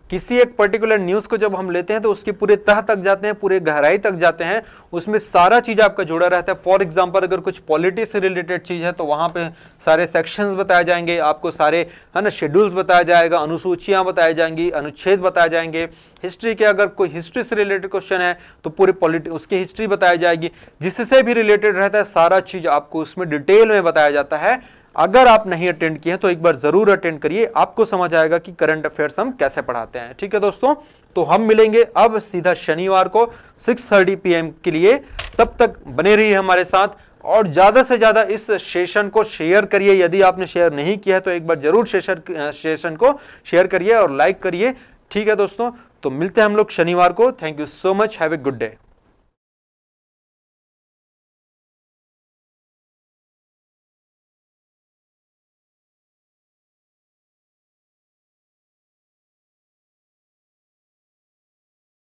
किसी एक पर्टिकुलर न्यूज को जब हम लेते हैं तो उसके पूरे तह तक जाते हैं पूरे गहराई तक जाते हैं उसमें सारा चीज आपका जुड़ा रहता है फॉर एग्जाम्पल अगर कुछ पॉलिटिक्स से रिलेटेड चीज है तो वहां पे सारे सेक्शंस बताए जाएंगे आपको सारे है ना शेड्यूल्स बताया जाएगा अनुसूचियां बताई जाएंगी अनुच्छेद बताए जाएंगे हिस्ट्री के अगर कोई हिस्ट्री से रिलेटेड क्वेश्चन है तो पूरे पॉलिटिक उसकी हिस्ट्री बताई जाएगी जिससे भी रिलेटेड रहता है सारा चीज आपको उसमें डिटेल में बताया जाता है अगर आप नहीं अटेंड किए हैं तो एक बार जरूर अटेंड करिए आपको समझ आएगा कि करंट अफेयर्स हम कैसे पढ़ाते हैं ठीक है दोस्तों तो हम मिलेंगे अब सीधा शनिवार को 6:30 पी के लिए तब तक बने रहिए हमारे साथ और ज़्यादा से ज़्यादा इस सेशन को शेयर करिए यदि आपने शेयर नहीं किया है तो एक बार ज़रूर सेशन सेशन को शेयर करिए और लाइक करिए ठीक है दोस्तों तो मिलते हैं हम लोग शनिवार को thank you so much have a good day